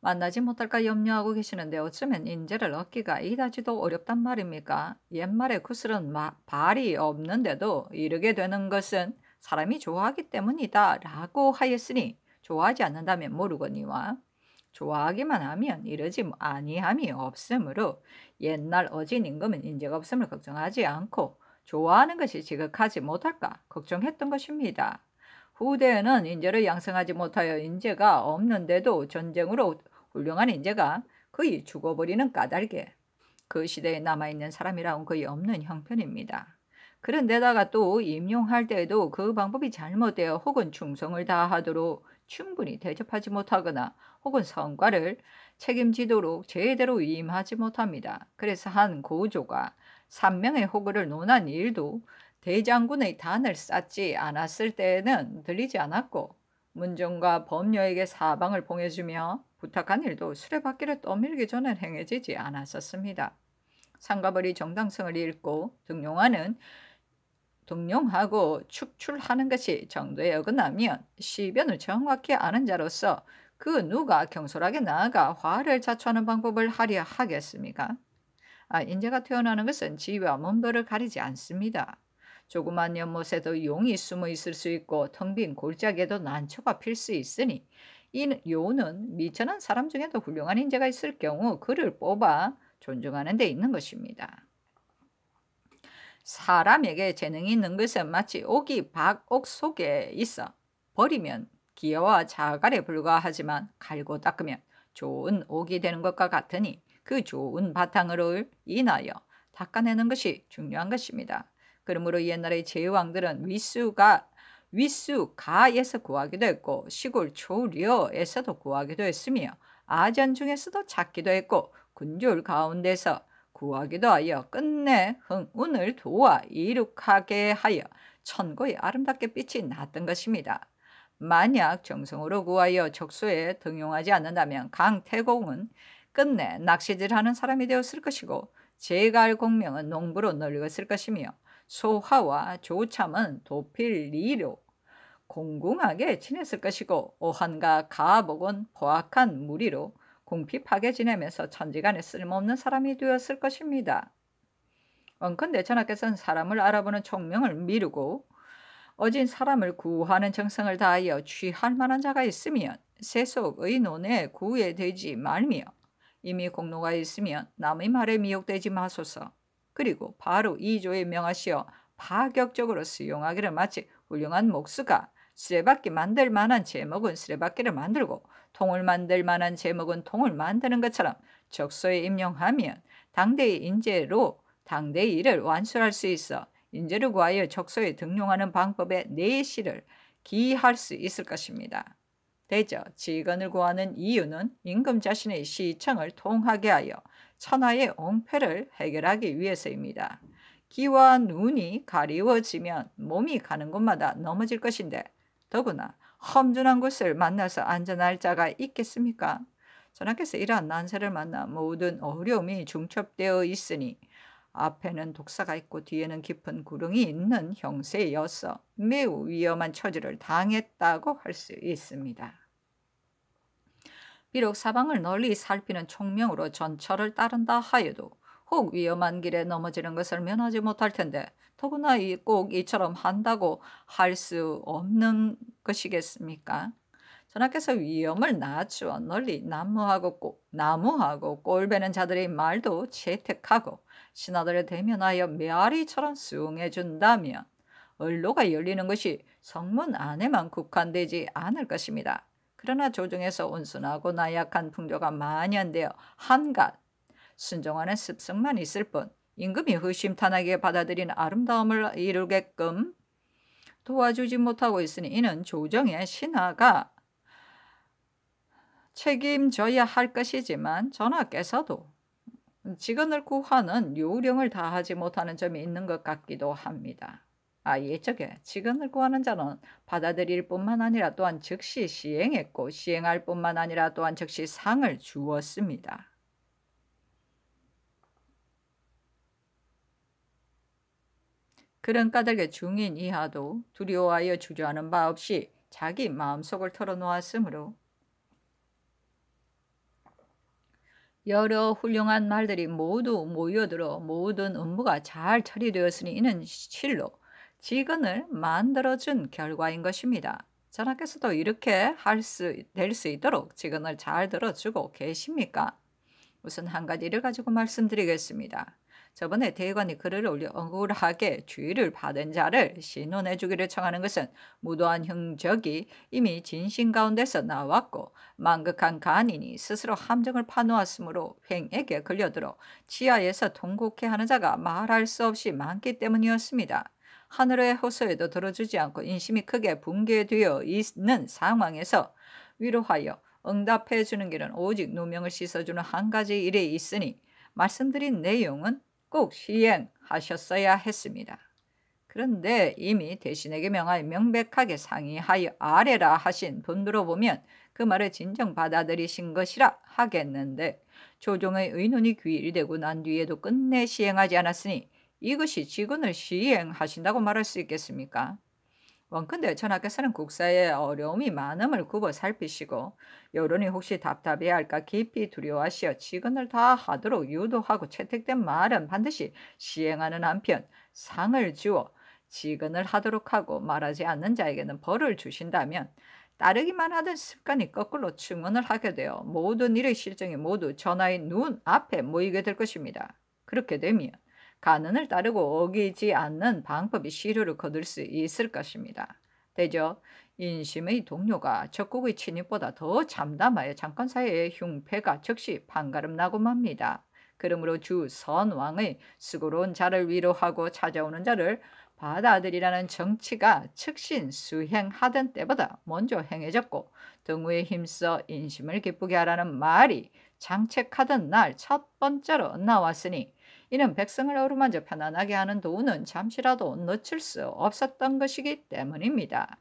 만나지 못할까 염려하고 계시는데 어쩌면 인재를 얻기가 이다지도 어렵단 말입니까? 옛말에 구슬은 마, 발이 없는데도 이르게 되는 것은 사람이 좋아하기 때문이다 라고 하였으니 좋아하지 않는다면 모르거니와 좋아하기만 하면 이러지 아니함이 없으므로 옛날 어진 임금은 인재가 없음을 걱정하지 않고 좋아하는 것이 지극하지 못할까 걱정했던 것입니다. 그 후대에는 인재를 양성하지 못하여 인재가 없는데도 전쟁으로 훌륭한 인재가 거의 죽어버리는 까닭에 그 시대에 남아있는 사람이라곤 거의 없는 형편입니다. 그런데다가 또 임용할 때에도 그 방법이 잘못되어 혹은 충성을 다하도록 충분히 대접하지 못하거나 혹은 성과를 책임지도록 제대로 임하지 못합니다. 그래서 한 고조가 3명의 호구를 논한 일도 대장군의 단을 쌓지 않았을 때에는 들리지 않았고 문종과 범녀에게 사방을 봉해주며 부탁한 일도 수레바퀴를 떠밀기 전엔 행해지지 않았었습니다. 상가벌이 정당성을 잃고 등용하는 등용하고 축출하는 것이 정도에 어긋나면 시변을 정확히 아는 자로서 그 누가 경솔하게 나아가 화를 자초하는 방법을 하려 하겠습니까? 아, 인재가 태어나는 것은 지위와 몸도를 가리지 않습니다. 조그만 연못에도 용이 숨어 있을 수 있고 텅 빈 골짜기에도 난초가 필 수 있으니 이 요는 미천한 사람 중에도 훌륭한 인재가 있을 경우 그를 뽑아 존중하는 데 있는 것입니다. 사람에게 재능이 있는 것은 마치 옥이 박옥 속에 있어 버리면 기여와 자갈에 불과하지만 갈고 닦으면 좋은 옥이 되는 것과 같으니 그 좋은 바탕으로 인하여 닦아내는 것이 중요한 것입니다. 그러므로 옛날의 제왕들은 위수가 위수 가에서 구하기도 했고 시골 조리어에서도 구하기도 했으며 아전 중에서도 찾기도 했고 군졸 가운데서 구하기도 하여 끝내 흥운을 도와 이룩하게 하여 천고에 아름답게 빛이 났던 것입니다. 만약 정성으로 구하여 적수에 등용하지 않는다면 강태공은 끝내 낚시질하는 사람이 되었을 것이고 제갈공명은 농부로 널렸을 것이며 소화와 조참은 도필리로 공공하게 지냈을 것이고 오한과 가복은 포악한 무리로 궁핍하게 지내면서 천지간에 쓸모없는 사람이 되었을 것입니다. 언컨대 전하께서는 사람을 알아보는 총명을 미루고 어진 사람을 구하는 정성을 다하여 취할 만한 자가 있으면 세속의 논에 구애되지 말며 이미 공로가 있으면 남의 말에 미혹되지 마소서 그리고 바로 2조에 명하시어 파격적으로 수용하기를 마치 훌륭한 목수가 쓰레받기 만들 만한 제목은 쓰레받기를 만들고 통을 만들 만한 제목은 통을 만드는 것처럼 적소에 임명하면 당대의 인재로 당대의 일을 완수할 수 있어 인재를 구하여 적소에 등용하는 방법의 내실을 기할 수 있을 것입니다. 대저 직원을 구하는 이유는 임금 자신의 시청을 통하게 하여 천하의 옹패를 해결하기 위해서입니다. 기와 눈이 가리워지면 몸이 가는 곳마다 넘어질 것인데 더구나 험준한 곳을 만나서 안전할 자가 있겠습니까? 전하께서 이러한 난세를 만나 모든 어려움이 중첩되어 있으니 앞에는 독사가 있고 뒤에는 깊은 구릉이 있는 형세여서 매우 위험한 처지를 당했다고 할 수 있습니다. 비록 사방을 널리 살피는 총명으로 전철을 따른다 하여도 혹 위험한 길에 넘어지는 것을 면하지 못할 텐데 더구나 이 꼭 이처럼 한다고 할 수 없는 것이겠습니까? 전하께서 위험을 낮추어 널리 나무하고 꼬, 나무하고 꼴베는 자들의 말도 채택하고 신하들을 대면하여 메아리처럼 수응해준다면 언로가 열리는 것이 성문 안에만 국한되지 않을 것입니다. 그러나 조정에서 온순하고 나약한 풍조가 만연되어 한갓 순종하는 습성만 있을 뿐 임금이 허심탄회하게 받아들인 아름다움을 이루게끔 도와주지 못하고 있으니 이는 조정의 신하가 책임져야 할 것이지만 전하께서도 직원을 구하는 요령을 다하지 못하는 점이 있는 것 같기도 합니다. 아예 쪽에 직언을 구하는 자는 받아들일 뿐만 아니라 또한 즉시 시행했고 시행할 뿐만 아니라 또한 즉시 상을 주었습니다. 그런 까닭에 중인 이하도 두려워하여 주저하는 바 없이 자기 마음속을 털어놓았으므로 여러 훌륭한 말들이 모두 모여들어 모든 업무가 잘 처리되었으니 이는 실로 직언을 만들어준 결과인 것입니다. 전하께서도 이렇게 할 수 될 수 있도록 직언을잘 들어주고 계십니까? 우선 한 가지를 가지고 말씀드리겠습니다. 저번에 대관이 글을 올려 억울하게 주의를 받은 자를 신원해 주기를 청하는 것은 무도한 형적이 이미 진신 가운데서 나왔고 만극한 간인이 스스로 함정을 파놓았으므로 횡에게 걸려들어 치아에서 통곡해 하는 자가 말할 수 없이 많기 때문이었습니다. 하늘의 호소에도 들어주지 않고 인심이 크게 붕괴되어 있는 상황에서 위로하여 응답해 주는 길은 오직 누명을 씻어주는 한 가지 일에 있으니 말씀드린 내용은 꼭 시행하셨어야 했습니다. 그런데 이미 대신에게 명하여 명백하게 상의하여 아래라 하신 분들로 보면 그 말을 진정 받아들이신 것이라 하겠는데 조종의 의논이 귀일되고 이난 뒤에도 끝내 시행하지 않았으니 이것이 직언을 시행하신다고 말할 수 있겠습니까? 원컨대 전하께서는 국사에 어려움이 많음을 굽어 살피시고 여론이 혹시 답답해할까 야 깊이 두려워하시어 직언을 다 하도록 유도하고 채택된 말은 반드시 시행하는 한편 상을 주어 직언을 하도록 하고 말하지 않는 자에게는 벌을 주신다면 따르기만 하던 습관이 거꾸로 증언을 하게 되어 모든 일의 실정이 모두 전하의 눈 앞에 모이게 될 것입니다. 그렇게 되면 가난을 따르고 어기지 않는 방법이 시료를 거둘 수 있을 것입니다. 되죠? 인심의 동료가 적국의 친입보다더참담하여 잠깐 사이에 흉패가 즉시 반가름 나고 맙니다. 그러므로 주 선왕의 수고로운 자를 위로하고 찾아오는 자를 받아들이라는 정치가 즉신 수행하던 때보다 먼저 행해졌고 등우에 힘써 인심을 기쁘게 하라는 말이 장책하던 날 첫 번째로 나왔으니 이는 백성을 어루만져 편안하게 하는 도우는 잠시라도 놓칠 수 없었던 것이기 때문입니다.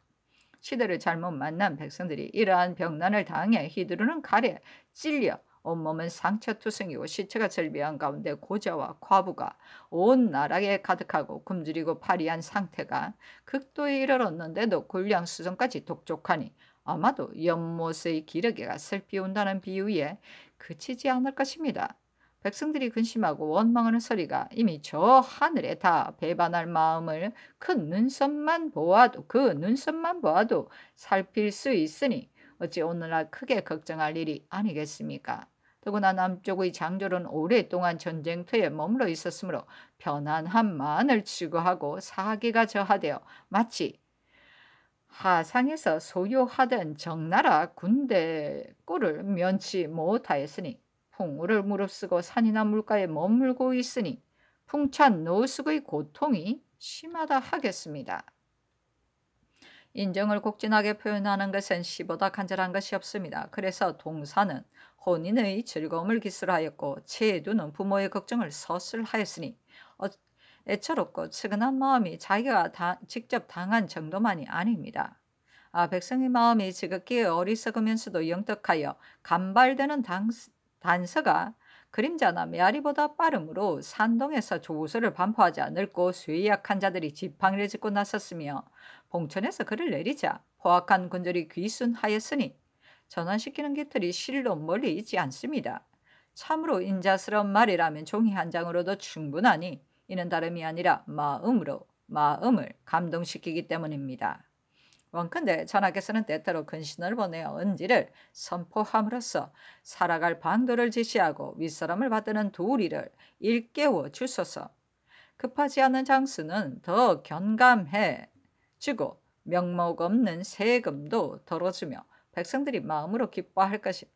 시대를 잘못 만난 백성들이 이러한 병난을 당해 휘두르는 가래 찔려 온몸은 상처투성이고 시체가 절비한 가운데 고자와 과부가 온 나라에 가득하고 굶주리고 파리한 상태가 극도에 이르렀는데도 군량수성까지 독촉하니 아마도 연못의 기러기가 슬피 온다는 비유에 그치지 않을 것입니다. 백성들이 근심하고 원망하는 소리가 이미 저 하늘에 다 배반할 마음을 큰 눈썹만 보아도 그 눈썹만 보아도 살필 수 있으니 어찌 오늘날 크게 걱정할 일이 아니겠습니까? 더구나 남쪽의 장조는 오랫동안 전쟁터에 머물러 있었으므로 편안한만을 추구하고 사기가 저하되어 마치 하상에서 소유하던 정나라 군대 꼴을 면치 못하였으니 풍우를 무릅쓰고 산이나 물가에 머물고 있으니 풍찬 노숙의 고통이 심하다 하겠습니다. 인정을 곡진하게 표현하는 것은 시보다 간절한 것이 없습니다. 그래서 동사는 혼인의 즐거움을 기술하였고 체두는 부모의 걱정을 서술하였으니 어, 애처롭고 측은한 마음이 자기가 다, 직접 당한 정도만이 아닙니다. 아, 백성의 마음이 지극히 어리석으면서도 영특하여 간발되는 당, 단서가 그림자나 메아리보다 빠르므로 산동에서 조서를 반포하지 않을고 수의약한 자들이 지팡이를 짚고 나섰으며 봉천에서 그를 내리자 포악한 군절이 귀순하였으니 전환시키는 깃털이 실로 멀리 있지 않습니다. 참으로 인자스러운 말이라면 종이 한 장으로도 충분하니 이는 다름이 아니라 마음으로 마음을 감동시키기 때문입니다. 원컨대 전하께서는 때때로 근신을 보내어 은지를 선포함으로써 살아갈 방도를 지시하고 윗사람을 받드는 도리를 일깨워 주소서. 급하지 않은 장수는 더 견감해 주고 명목 없는 세금도 덜어주며 백성들이 마음으로 기뻐할 것이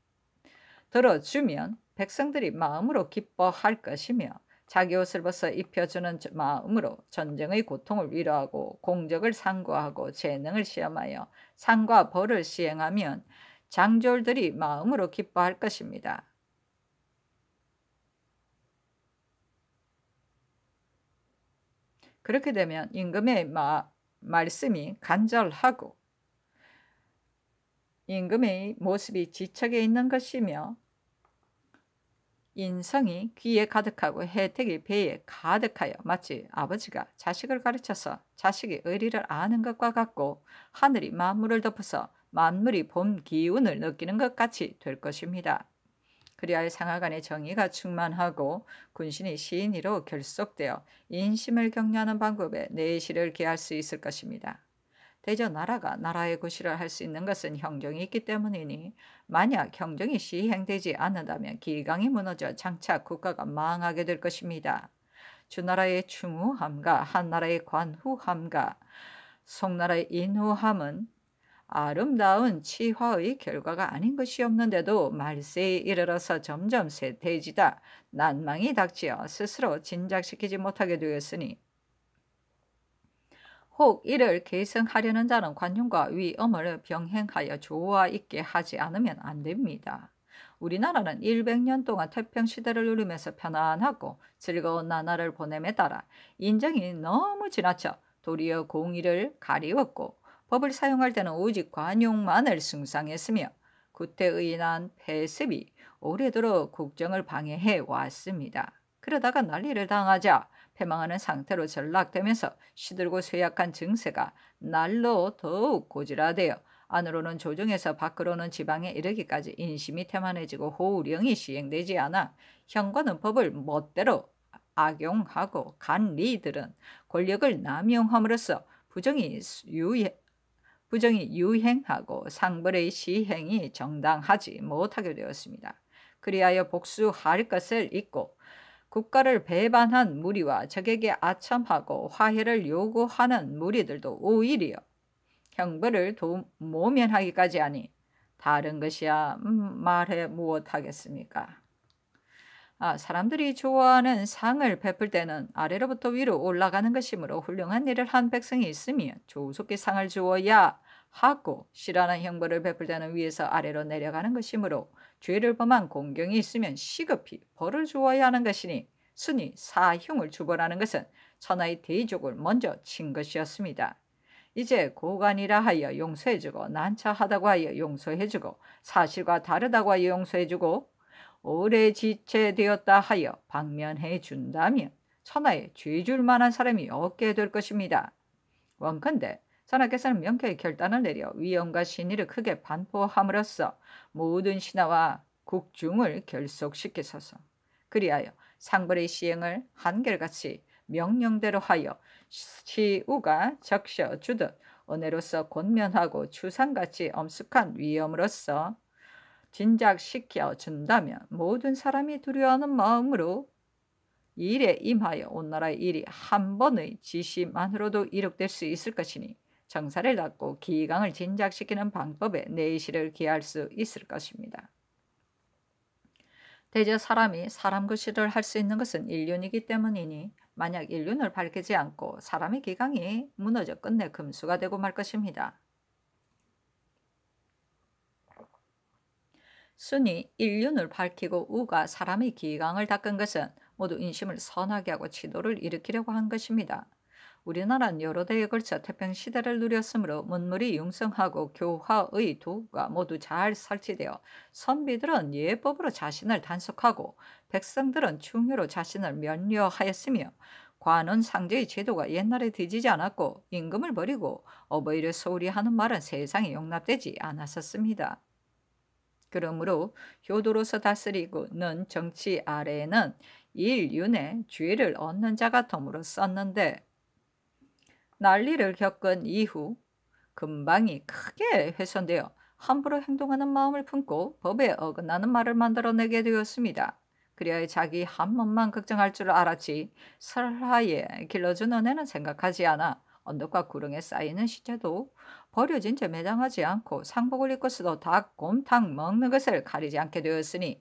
들어주면 백성들이 마음으로 기뻐할 것이며 자기 옷을 벗어 입혀주는 마음으로 전쟁의 고통을 위로하고 공적을 상고하고 재능을 시험하여 상과 벌을 시행하면 장졸들이 마음으로 기뻐할 것입니다. 그렇게 되면 임금의 마, 말씀이 간절하고 임금의 모습이 지척에 있는 것이며 인성이 귀에 가득하고 혜택이 배에 가득하여 마치 아버지가 자식을 가르쳐서 자식의 의리를 아는 것과 같고 하늘이 만물을 덮어서 만물이 봄 기운을 느끼는 것 같이 될 것입니다. 그리하여 상하간의 정의가 충만하고 군신이 시인으로 결속되어 인심을 격려하는 방법에 내실을 기할 수 있을 것입니다. 대저 나라가 나라의 것이라 할수 있는 것은 형정이 있기 때문이니 만약 형정이 시행되지 않는다면 기강이 무너져 장차 국가가 망하게 될 것입니다. 주나라의 충우함과 한나라의 관후함과 송나라의 인후함은 아름다운 치화의 결과가 아닌 것이 없는데도 말세에 이르러서 점점 쇠퇴지다 난망이 닥치어 스스로 진작시키지 못하게 되었으니 혹 이를 계승하려는 자는 관용과 위엄을 병행하여 조화 있게 하지 않으면 안 됩니다. 우리나라는 100년 동안 태평 시대를 누리면서 편안하고 즐거운 나날을 보냄에 따라 인정이 너무 지나쳐 도리어 공의를 가리웠고 법을 사용할 때는 오직 관용만을 승상했으며 구태의 난 폐습이 오래도록 국정을 방해해 왔습니다. 그러다가 난리를 당하자 패망하는 상태로 전락되면서 시들고 쇠약한 증세가 날로 더욱 고질화되어 안으로는 조정에서 밖으로는 지방에 이르기까지 인심이 태만해지고 호우령이 시행되지 않아 현관은 법을 멋대로 악용하고 간리들은 권력을 남용함으로써 부정이 유해, 부정이 유행하고 상벌의 시행이 정당하지 못하게 되었습니다. 그리하여 복수할 것을 잊고 국가를 배반한 무리와 적에게 아첨하고 화해를 요구하는 무리들도 오히려 형벌을 모면하기까지 하니 다른 것이야 음, 말해 무엇하겠습니까? 아, 사람들이 좋아하는 상을 베풀 때는 아래로부터 위로 올라가는 것이므로 훌륭한 일을 한 백성이 있으면 조속히 상을 주어야 하고 싫어하는 형벌을 베풀 때는 위에서 아래로 내려가는 것이므로 죄를 범한 공경이 있으면 시급히 벌을 주어야 하는 것이니 순이 사형을 주벌하는 것은 천하의 대족을 먼저 친 것이었습니다. 이제 고관이라 하여 용서해주고 난처하다고 하여 용서해주고 사실과 다르다고 하여 용서해주고 오래 지체되었다 하여 방면해준다면 천하에 죄 줄 만한 사람이 없게 될 것입니다. 원컨대 선하께서는 명쾌히 결단을 내려 위엄과 신의를 크게 반포함으로써 모든 신하와 국중을 결속시키소서. 그리하여 상벌의 시행을 한결같이 명령대로 하여 시우가 적셔주듯 은혜로서 권면하고 추상같이 엄숙한 위엄으로써 진작시켜 준다면 모든 사람이 두려워하는 마음으로 일에 임하여 온 나라의 일이 한 번의 지시만으로도 이룩될 수 있을 것이니 정사를 닫고 기강을 진작시키는 방법에 내실을 기할 수 있을 것입니다. 대저 사람이 사람 구실을 할수 있는 것은 인륜이기 때문이니 만약 인륜을 밝히지 않고 사람의 기강이 무너져 끝내 금수가 되고 말 것입니다. 순이 인륜을 밝히고 우가 사람의 기강을 닦은 것은 모두 인심을 선하게 하고 치도를 일으키려고 한 것입니다. 우리나라는 여러 대에 걸쳐 태평 시대를 누렸으므로 문물이 융성하고 교화의 도구가 모두 잘 설치되어 선비들은 예법으로 자신을 단속하고 백성들은 충유로 자신을 면려하였으며 관은 상제의 제도가 옛날에 뒤지지 않았고 임금을 버리고 어버이를 소홀히 하는 말은 세상에 용납되지 않았었습니다. 그러므로 효도로서 다스리고는 정치 아래에는 일윤의 죄를 얻는 자가 덤으로 썼는데 난리를 겪은 이후 금방이 크게 훼손되어 함부로 행동하는 마음을 품고 법에 어긋나는 말을 만들어내게 되었습니다. 그리하여 자기 한 몸만 걱정할 줄 알았지 설하에 길러준 은혜는 생각하지 않아 언덕과 구릉에 쌓이는 시체도 버려진 채 매장하지 않고 상복을 입고 쓰도 닭, 곰탕 먹는 것을 가리지 않게 되었으니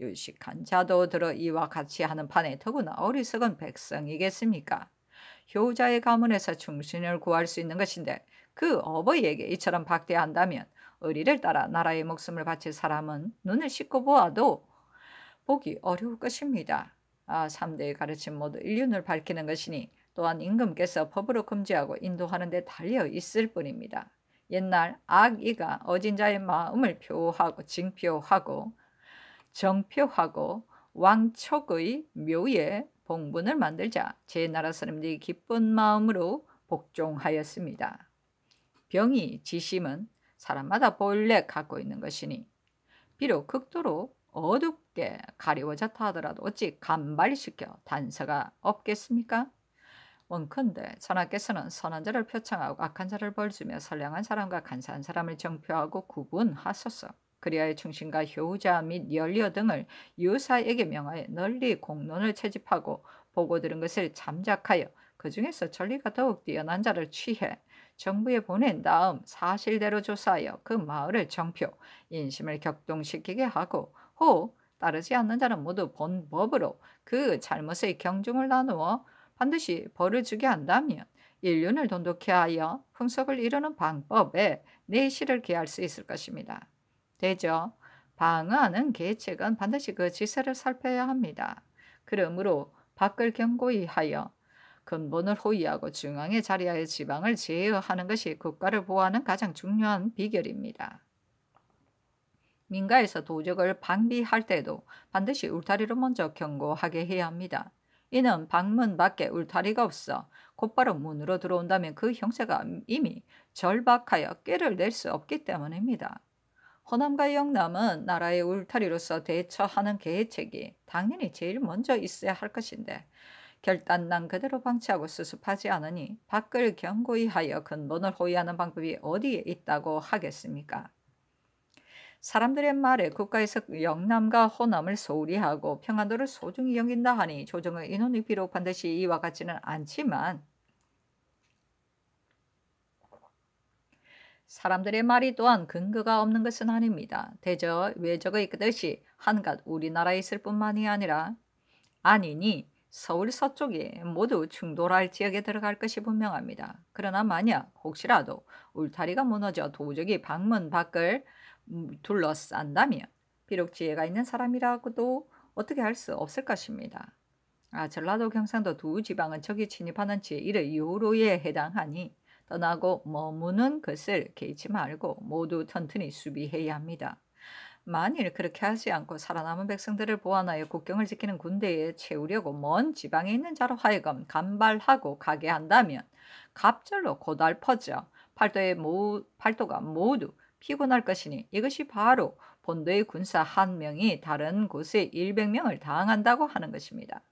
유식한 자도 들어 이와 같이 하는 판에 더구나 어리석은 백성이겠습니까? 효자의 가문에서 충신을 구할 수 있는 것인데 그 어버이에게 이처럼 박대한다면 의리를 따라 나라의 목숨을 바칠 사람은 눈을 씻고 보아도 보기 어려울 것입니다. 아, 3대의 가르침 모두 인륜을 밝히는 것이니 또한 임금께서 법으로 금지하고 인도하는 데 달려 있을 뿐입니다. 옛날 악이가 어진 자의 마음을 표하고 징표하고 정표하고 왕척의 묘에 봉분을 만들자 제 나라 사람들이 기쁜 마음으로 복종하였습니다. 병이 지심은 사람마다 본래 갖고 있는 것이니 비록 극도로 어둡게 가리워졌다 하더라도 어찌 간발시켜 단서가 없겠습니까? 원컨대 선하께서는 선한 자를 표창하고 악한 자를 벌주며 선량한 사람과 간사한 사람을 정표하고 구분하소서. 그리하여 충신과 효자 및 연려 등을 유사에게 명하여 널리 공론을 채집하고 보고 들은 것을 잠작하여 그 중에서 전리가 더욱 뛰어난 자를 취해 정부에 보낸 다음 사실대로 조사하여 그 마을을 정표, 인심을 격동시키게 하고 호 따르지 않는 자는 모두 본법으로 그 잘못의 경중을 나누어 반드시 벌을 주게 한다면 인륜을 돈독히 하여 풍속을 이루는 방법에 내실을 기할 수 있을 것입니다. 되죠. 방어하는 계책은 반드시 그 지세를 살펴야 합니다. 그러므로 밖을 경고히 하여 근본을 호위하고 중앙의 자리하여 지방을 제어하는 것이 국가를 보호하는 가장 중요한 비결입니다. 민가에서 도적을 방비할 때도 반드시 울타리로 먼저 경고하게 해야 합니다. 이는 방문 밖에 울타리가 없어 곧바로 문으로 들어온다면 그 형세가 이미 절박하여 깨를 낼 수 없기 때문입니다. 호남과 영남은 나라의 울타리로서 대처하는 계획책이 당연히 제일 먼저 있어야 할 것인데 결단난 그대로 방치하고 수습하지 않으니 밖을 경고히 하여 근본을 호위하는 방법이 어디에 있다고 하겠습니까? 사람들의 말에 국가에서 영남과 호남을 소홀히 하고 평안도를 소중히 여긴다 하니 조정의 인원이 비록 반드시 이와 같지는 않지만 사람들의 말이 또한 근거가 없는 것은 아닙니다. 대저 외적의 그듯이 한갓 우리나라에 있을 뿐만이 아니라 아니니 서울 서쪽에 모두 충돌할 지역에 들어갈 것이 분명합니다. 그러나 만약 혹시라도 울타리가 무너져 도적이 방문 밖을 음, 둘러싼다면 비록 지혜가 있는 사람이라고도 어떻게 할 수 없을 것입니다. 아, 전라도 경상도 두 지방은 적이 진입하는 지 1일 이후로에 해당하니 떠나고 머무는 것을 개의치 말고 모두 튼튼히 수비해야 합니다. 만일 그렇게 하지 않고 살아남은 백성들을 보완하여 국경을 지키는 군대에 채우려고 먼 지방에 있는 자로 하여금 간발하고 가게 한다면 갑절로 고달퍼져 팔도의 모, 팔도가 모두 피곤할 것이니 이것이 바로 본도의 군사 한 명이 다른 곳에 100명을 당한다고 하는 것입니다.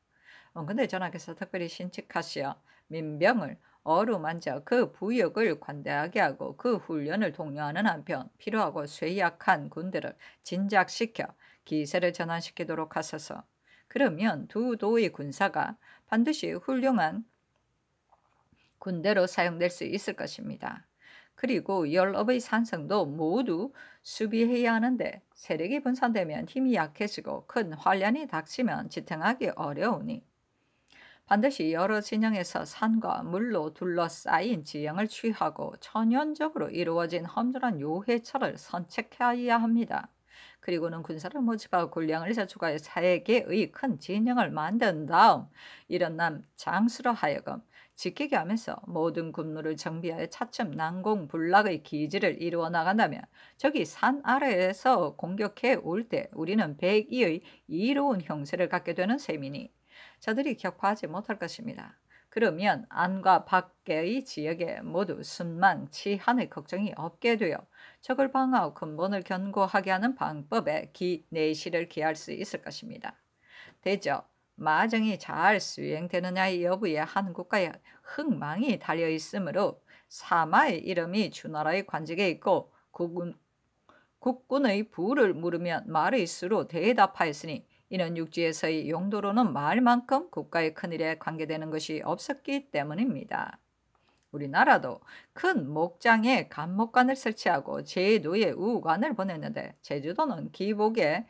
어, 근데 전하께서 특별히 신칙하시어 민병을 어루만져 그 부역을 관대하게 하고 그 훈련을 독려하는 한편 필요하고 쇠약한 군대를 진작시켜 기세를 전환시키도록 하소서. 그러면 두 도의 군사가 반드시 훌륭한 군대로 사용될 수 있을 것입니다. 그리고 열업의 산성도 모두 수비해야 하는데 세력이 분산되면 힘이 약해지고 큰 환란이 닥치면 지탱하기 어려우니 반드시 여러 진영에서 산과 물로 둘러싸인 지형을 취하고 천연적으로 이루어진 험준한 요해처를 선택해야 합니다. 그리고는 군사를 모집하고 군량을 저축하여 세 개의 큰 진영을 만든 다음 이런 남 장수로 하여금 지키게 하면서 모든 군무를 정비하여 차츰 난공불락의 기지를 이루어 나간다면 저기 산 아래에서 공격해 올 때 우리는 백이의 이로운 형세를 갖게 되는 셈이니 저들이 격파하지 못할 것입니다. 그러면 안과 밖의 지역에 모두 순망치한의 걱정이 없게 되어 적을 방어하고 근본을 견고하게 하는 방법에 기 내실을 기할 수 있을 것입니다. 대저 마정이 잘 수행되느냐의 여부에 한국과의 흥망이 달려 있으므로 사마의 이름이 주나라의 관직에 있고 국군, 국군의 부를 물으면 말의 수로 대답하였으니 이는 육지에서의 용도로는 마을만큼 국가의 큰일에 관계되는 것이 없었기 때문입니다. 우리나라도 큰 목장에 감목관을 설치하고 제도의 우관을 보냈는데 제주도는 기복에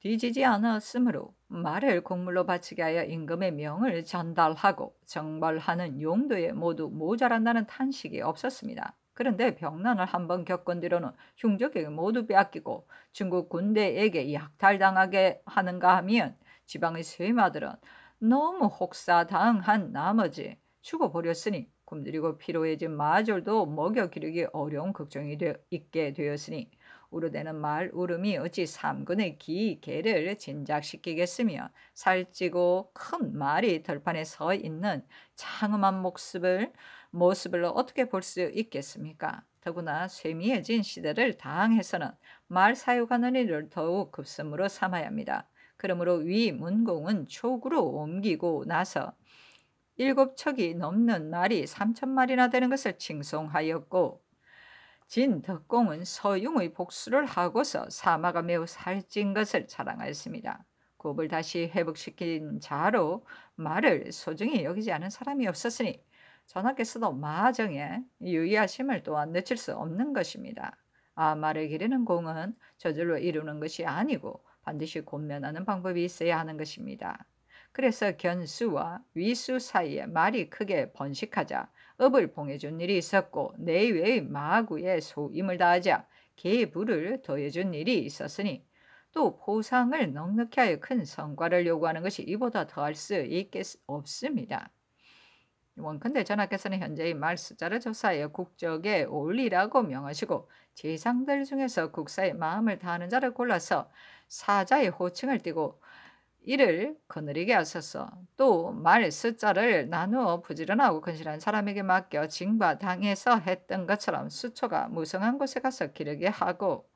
뒤지지 않았으므로 말을 국물로 바치게 하여 임금의 명을 전달하고 정벌하는 용도에 모두 모자란다는 탄식이 없었습니다. 그런데 병난을 한번 겪은 뒤로는 흉적에게 모두 빼앗기고 중국 군대에게 약탈당하게 하는가 하면 지방의 세마들은 너무 혹사당한 나머지 죽어버렸으니 굶주리고 피로해진 마졸도 먹여 기르기 어려운 걱정이 되, 있게 되었으니 우르대는 말 울음이 어찌 삼군의 기, 계를 진작시키겠으며 살찌고 큰 말이 덜판에 서 있는 창음한 모습을 모습을 어떻게 볼 수 있겠습니까? 더구나 세미해진 시대를 당해서는 말 사용하는 일을 더욱 급선무로 삼아야 합니다. 그러므로 위 문공은 촉으로 옮기고 나서 일곱 척이 넘는 말이 삼천 마리나 되는 것을 칭송하였고 진 덕공은 서융의 복수를 하고서 사마가 매우 살찐 것을 자랑하였습니다. 굽을 다시 회복시킨 자로 말을 소중히 여기지 않은 사람이 없었으니 전하께서도 마정에 유의하심을 또한 늦출 수 없는 것입니다. 아 말을 기르는 공은 저절로 이루는 것이 아니고 반드시 곤면하는 방법이 있어야 하는 것입니다. 그래서 견수와 위수 사이에 말이 크게 번식하자 업을 봉해준 일이 있었고 내외의 마구에 소임을 다하자 계부를 더해준 일이 있었으니 또 보상을 넉넉히 하여 큰 성과를 요구하는 것이 이보다 더할 수 있겠, 없습니다. 원컨대 전하께서는 현재의 말 숫자를 조사하여 국적에 올리라고 명하시고 제상들 중에서 국사의 마음을 다하는 자를 골라서 사자의 호칭을 띠고 이를 거느리게 하소서 또 말 숫자를 나누어 부지런하고 건실한 사람에게 맡겨 징과당해서 했던 것처럼 수초가 무성한 곳에 가서 기르게 하고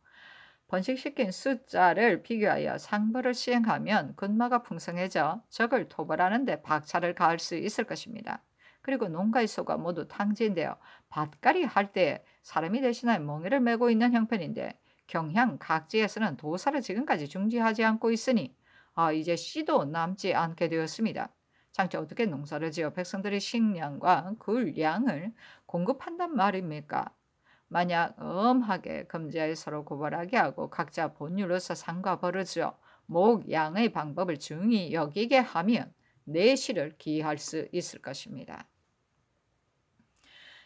번식시킨 숫자를 비교하여 상벌을 시행하면 근마가 풍성해져 적을 토벌하는 데 박차를 가할 수 있을 것입니다. 그리고 농가의 소가 모두 탕지인데요. 밭갈이 할 때 사람이 대신에 멍에를 메고 있는 형편인데 경향 각지에서는 도사를 지금까지 중지하지 않고 있으니 아 이제 씨도 남지 않게 되었습니다. 장차 어떻게 농사를 지어 백성들의 식량과 굴량을 공급한단 말입니까? 만약 엄하게 금지하여 서로 고발하게 하고 각자 본유로서 상과 벌을 지어 목양의 방법을 중히 여기게 하면 내실을 기할 수 있을 것입니다.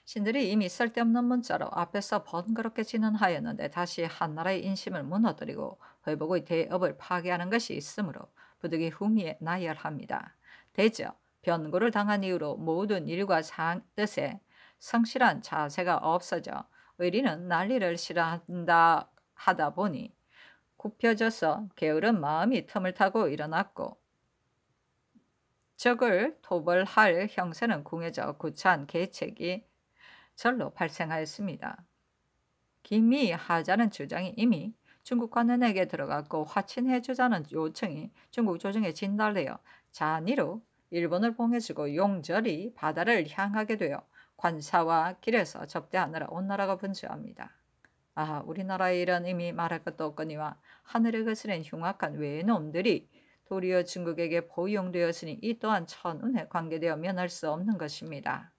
신들이 이미 쓸데없는 문자로 앞에서 번거롭게 지행하였는데 다시 한나라의 인심을 무너뜨리고 회복의 대업을 파괴하는 것이 있으므로 부득이 후미에 나열합니다. 대저 변고를 당한 이후로 모든 일과 상, 뜻에 성실한 자세가 없어져 의리는 난리를 싫어한다 하다 보니 굽혀져서 게으른 마음이 틈을 타고 일어났고 적을 토벌할 형세는 궁해져 구차한 계책이 절로 발생하였습니다. 김이 하자는 주장이 이미 중국 관원에게 들어갔고 화친해 주자는 요청이 중국 조정에 진달되어 잔의로 일본을 봉해주고 용절이 바다를 향하게 되어 관사와 길에서 접대하느라 온 나라가 분주합니다. 아, 우리나라의 일은 이미 말할 것도 없거니와 하늘을 거스른 흉악한 외놈들이 도리어 중국에게 포용되었으니 이 또한 천운에 관계되어 면할 수 없는 것입니다.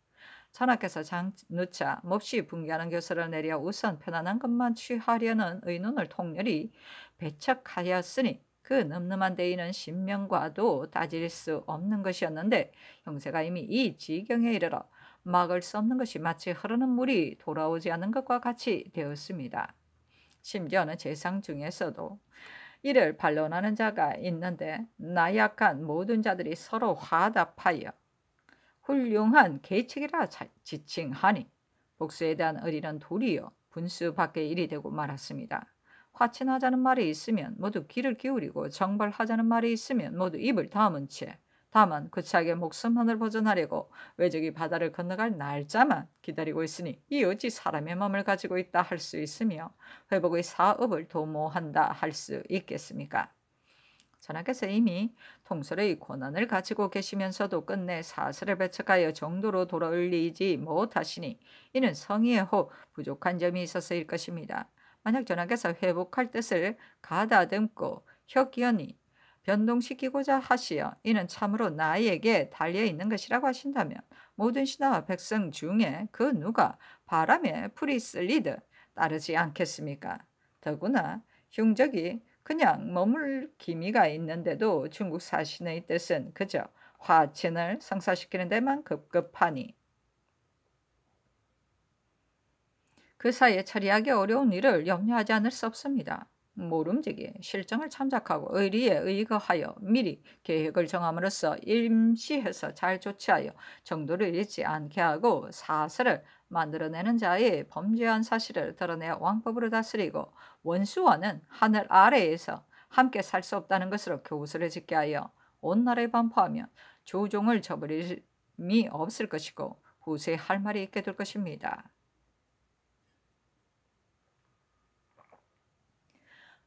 천하께서 장누차 몹시 분개하는 교서를 내려 우선 편안한 것만 취하려는 의논을 통렬히 배척하였으니 그 늠름한 대의는 신명과도 따질 수 없는 것이었는데 형세가 이미 이 지경에 이르러 막을 수 없는 것이 마치 흐르는 물이 돌아오지 않는 것과 같이 되었습니다. 심지어는 재상 중에서도 이를 반론하는 자가 있는데 나약한 모든 자들이 서로 화답하여 훌륭한 계책이라 지칭하니 복수에 대한 어리는 도리어 분수 밖의 일이 되고 말았습니다. 화친하자는 말이 있으면 모두 귀를 기울이고 정벌하자는 말이 있으면 모두 입을 다문 채 다만 구차하게 목숨만을 보존하려고 외적이 바다를 건너갈 날짜만 기다리고 있으니 이 어찌 사람의 마음을 가지고 있다 할 수 있으며 회복의 사업을 도모한다 할 수 있겠습니까? 전하께서 이미 통솔의 권한을 가지고 계시면서도 끝내 사슬을 배척하여 정도로 돌아올리지 못하시니 이는 성의의 호 부족한 점이 있어서일 것입니다. 만약 전하께서 회복할 뜻을 가다듬고 혁연히 변동시키고자 하시어 이는 참으로 나에게 달려있는 것이라고 하신다면 모든 신하와 백성 중에 그 누가 바람에 풀이 쓸리듯 따르지 않겠습니까? 더구나 흉적이 그냥 머물 기미가 있는데도 중국 사신의 뜻은 그저 화친을 성사시키는 데만 급급하니 그 사이에 처리하기 어려운 일을 염려하지 않을 수 없습니다. 모름지기 실정을 참작하고 의리에 의거하여 미리 계획을 정함으로써 임시해서 잘 조치하여 정도를 잃지 않게 하고 사설을 만들어내는 자의 범죄한 사실을 드러내 왕법으로 다스리고 원수와는 하늘 아래에서 함께 살 수 없다는 것으로 교수를 짓게 하여 온 나라에 반포하면 조종을 저버림이 없을 것이고 후세에 할 말이 있게 될 것입니다.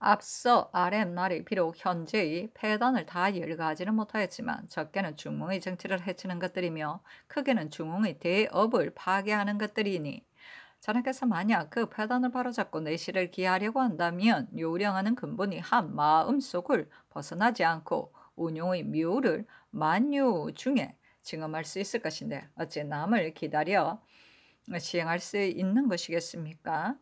앞서 아랫날이 비록 현재의 패단을 다열어가지는 못하였지만 적게는 중흥의 정치를 해치는 것들이며 크게는 중흥의 대업을 파괴하는 것들이니 자네께서 만약 그 패단을 바로잡고 내실을 기하려고 한다면 요령하는 근본이 한 마음속을 벗어나지 않고 운용의 묘를 만유 중에 증험할 수 있을 것인데 어찌 남을 기다려 시행할 수 있는 것이겠습니까?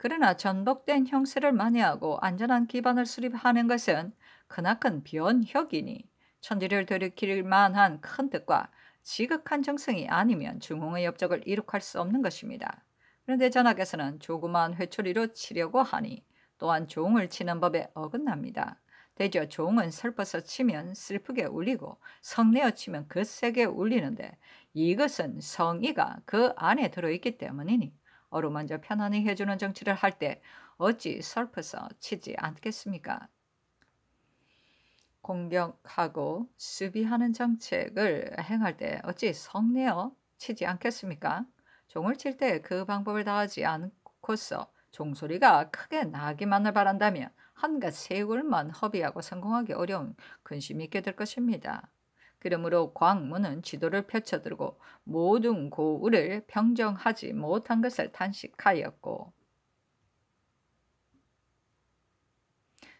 그러나 전복된 형세를 만회하고 안전한 기반을 수립하는 것은 크나큰 변혁이니 천지를 들이킬 만한 큰 뜻과 지극한 정성이 아니면 중흥의 업적을 이룩할 수 없는 것입니다. 그런데 전학에서는 조그마한 회초리로 치려고 하니 또한 종을 치는 법에 어긋납니다. 대저 종은 슬퍼서 치면 슬프게 울리고 성내어 치면 그 세게 울리는데 이것은 성의가 그 안에 들어있기 때문이니 어루만져 편안히 해주는 정치를 할 때 어찌 슬퍼서 치지 않겠습니까? 공격하고 수비하는 정책을 행할 때 어찌 성내어 치지 않겠습니까? 종을 칠 때 그 방법을 다하지 않고서 종소리가 크게 나기만을 바란다면 한갓 세울만 허비하고 성공하기 어려운 근심이 있게 될 것입니다. 그러므로 광무는 지도를 펼쳐들고 모든 고을을 평정하지 못한 것을 탄식하였고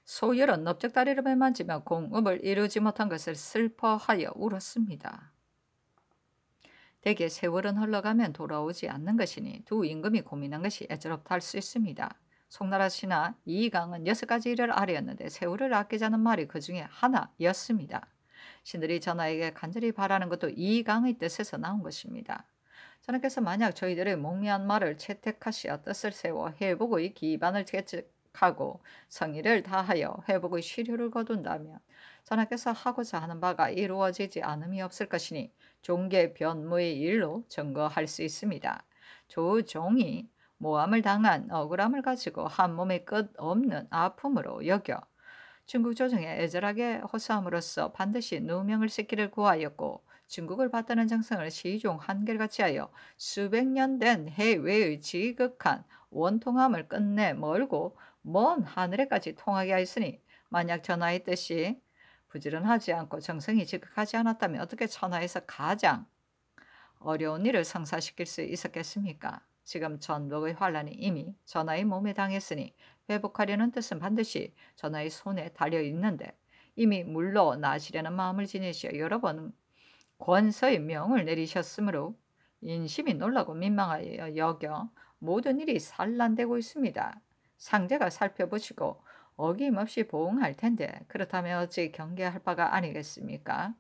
소열은 넓적다리를 매만지며 공업을 이루지 못한 것을 슬퍼하여 울었습니다. 대개 세월은 흘러가면 돌아오지 않는 것이니 두 임금이 고민한 것이 애절롭다 할 수 있습니다. 송나라 씨나 이강은 여섯 가지 일을 아뢰었는데 세월을 아끼자는 말이 그 중에 하나였습니다. 신들이 전하에게 간절히 바라는 것도 이 강의 뜻에서 나온 것입니다. 전하께서 만약 저희들의 몽미한 말을 채택하시어 뜻을 세워 회복의 기반을 채측하고 성의를 다하여 회복의 실효를 거둔다면 전하께서 하고자 하는 바가 이루어지지 않음이 없을 것이니 종계 변모의 일로 증거할 수 있습니다. 조종이 모함을 당한 억울함을 가지고 한 몸의 끝 없는 아픔으로 여겨 중국 조정에 애절하게 호소함으로써 반드시 누명을 씻기를 구하였고 중국을 봤다는 정성을 시종 한결같이 하여 수백 년 된 해외의 지극한 원통함을 끝내 멀고 먼 하늘에까지 통하게 하였으니 만약 전하의 뜻이 부지런하지 않고 정성이 지극하지 않았다면 어떻게 천하에서 가장 어려운 일을 성사시킬 수 있었겠습니까? 지금 전복의 환란이 이미 전하의 몸에 당했으니 회복하려는 뜻은 반드시 전하의 손에 달려 있는데 이미 물로 나시려는 마음을 지내시어 여러 번 권서의 명을 내리셨으므로 인심이 놀라고 민망하여 여겨 모든 일이 산란되고 있습니다. 상대가 살펴보시고 어김없이 보응할 텐데 그렇다면 어찌 경계할 바가 아니겠습니까?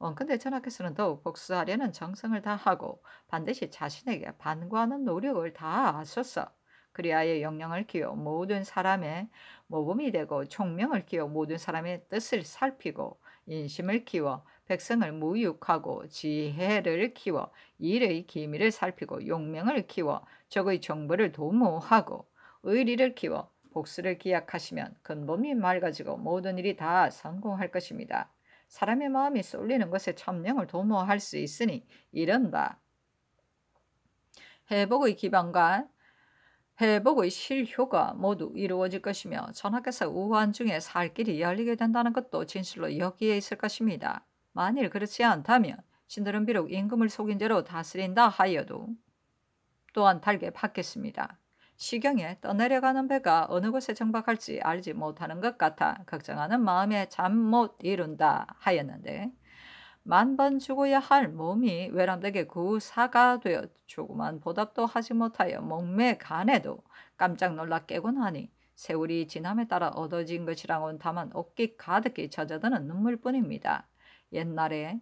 원근대 전학께서는 더욱 복수하려는 정성을 다하고 반드시 자신에게 반구하는 노력을 다하소서. 그리하여 영향을 끼워 모든 사람의 모범이 되고 총명을 끼워 모든 사람의 뜻을 살피고 인심을 키워 백성을 무육하고 지혜를 키워 일의 기미를 살피고 용맹을 키워 적의 정보를 도모하고 의리를 키워 복수를 기약하시면 근본이 맑아지고 모든 일이 다 성공할 것입니다. 사람의 마음이 쏠리는 것에 참령을 도모할 수 있으니 이른다. 회복의 기반과 회복의 실효가 모두 이루어질 것이며 전하께서 우환 중에 살 길이 열리게 된다는 것도 진실로 여기에 있을 것입니다. 만일 그렇지 않다면 신들은 비록 임금을 속인 죄로 다스린다 하여도 또한 달게 받겠습니다. 시경에 떠내려가는 배가 어느 곳에 정박할지 알지 못하는 것 같아 걱정하는 마음에 잠 못 이룬다 하였는데 만 번 죽어야 할 몸이 외람되게 구사가 되어 조그만 보답도 하지 못하여 목매 간에도 깜짝 놀라 깨곤 하니 세월이 지남에 따라 얻어진 것이랑은 다만 옷기 가득히 젖어드는 눈물뿐입니다. 옛날에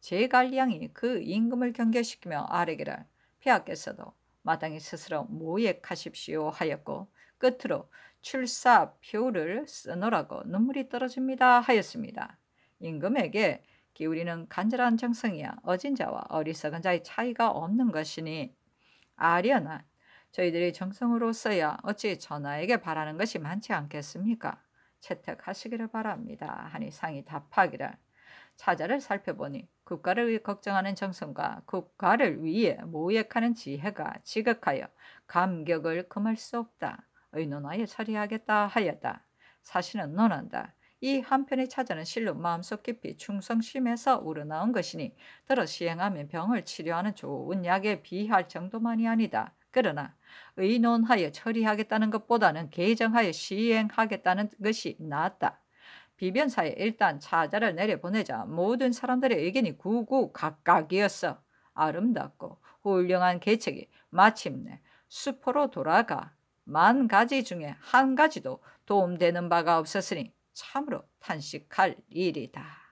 제갈량이 그 임금을 경계시키며 아뢰기를 피하께서도 마땅히 스스로 모욕하십시오 하였고 끝으로 출사표를 쓰놓라고 눈물이 떨어집니다 하였습니다. 임금에게 기울이는 간절한 정성이야 어진 자와 어리석은 자의 차이가 없는 것이니 아련한 저희들이 정성으로 써야 어찌 전하에게 바라는 것이 많지 않겠습니까? 채택하시기를 바랍니다. 하니 상이 답하기를 차자를 살펴보니 국가를 위해 걱정하는 정성과 국가를 위해 모욕하는 지혜가 지극하여 감격을 금할 수 없다. 의논하여 처리하겠다 하였다. 사실은 논한다. 이한편의차아는 실로 마음속 깊이 충성심에서 우러나온 것이니 들어 시행하면 병을 치료하는 좋은 약에 비할 정도만이 아니다. 그러나 의논하여 처리하겠다는 것보다는 개정하여 시행하겠다는 것이 낫다. 비변사에 일단 차자를 내려보내자 모든 사람들의 의견이 구구각각이었어. 아름답고 훌륭한 계책이 마침내 수포로 돌아가 만 가지 중에 한 가지도 도움되는 바가 없었으니 참으로 탄식할 일이다.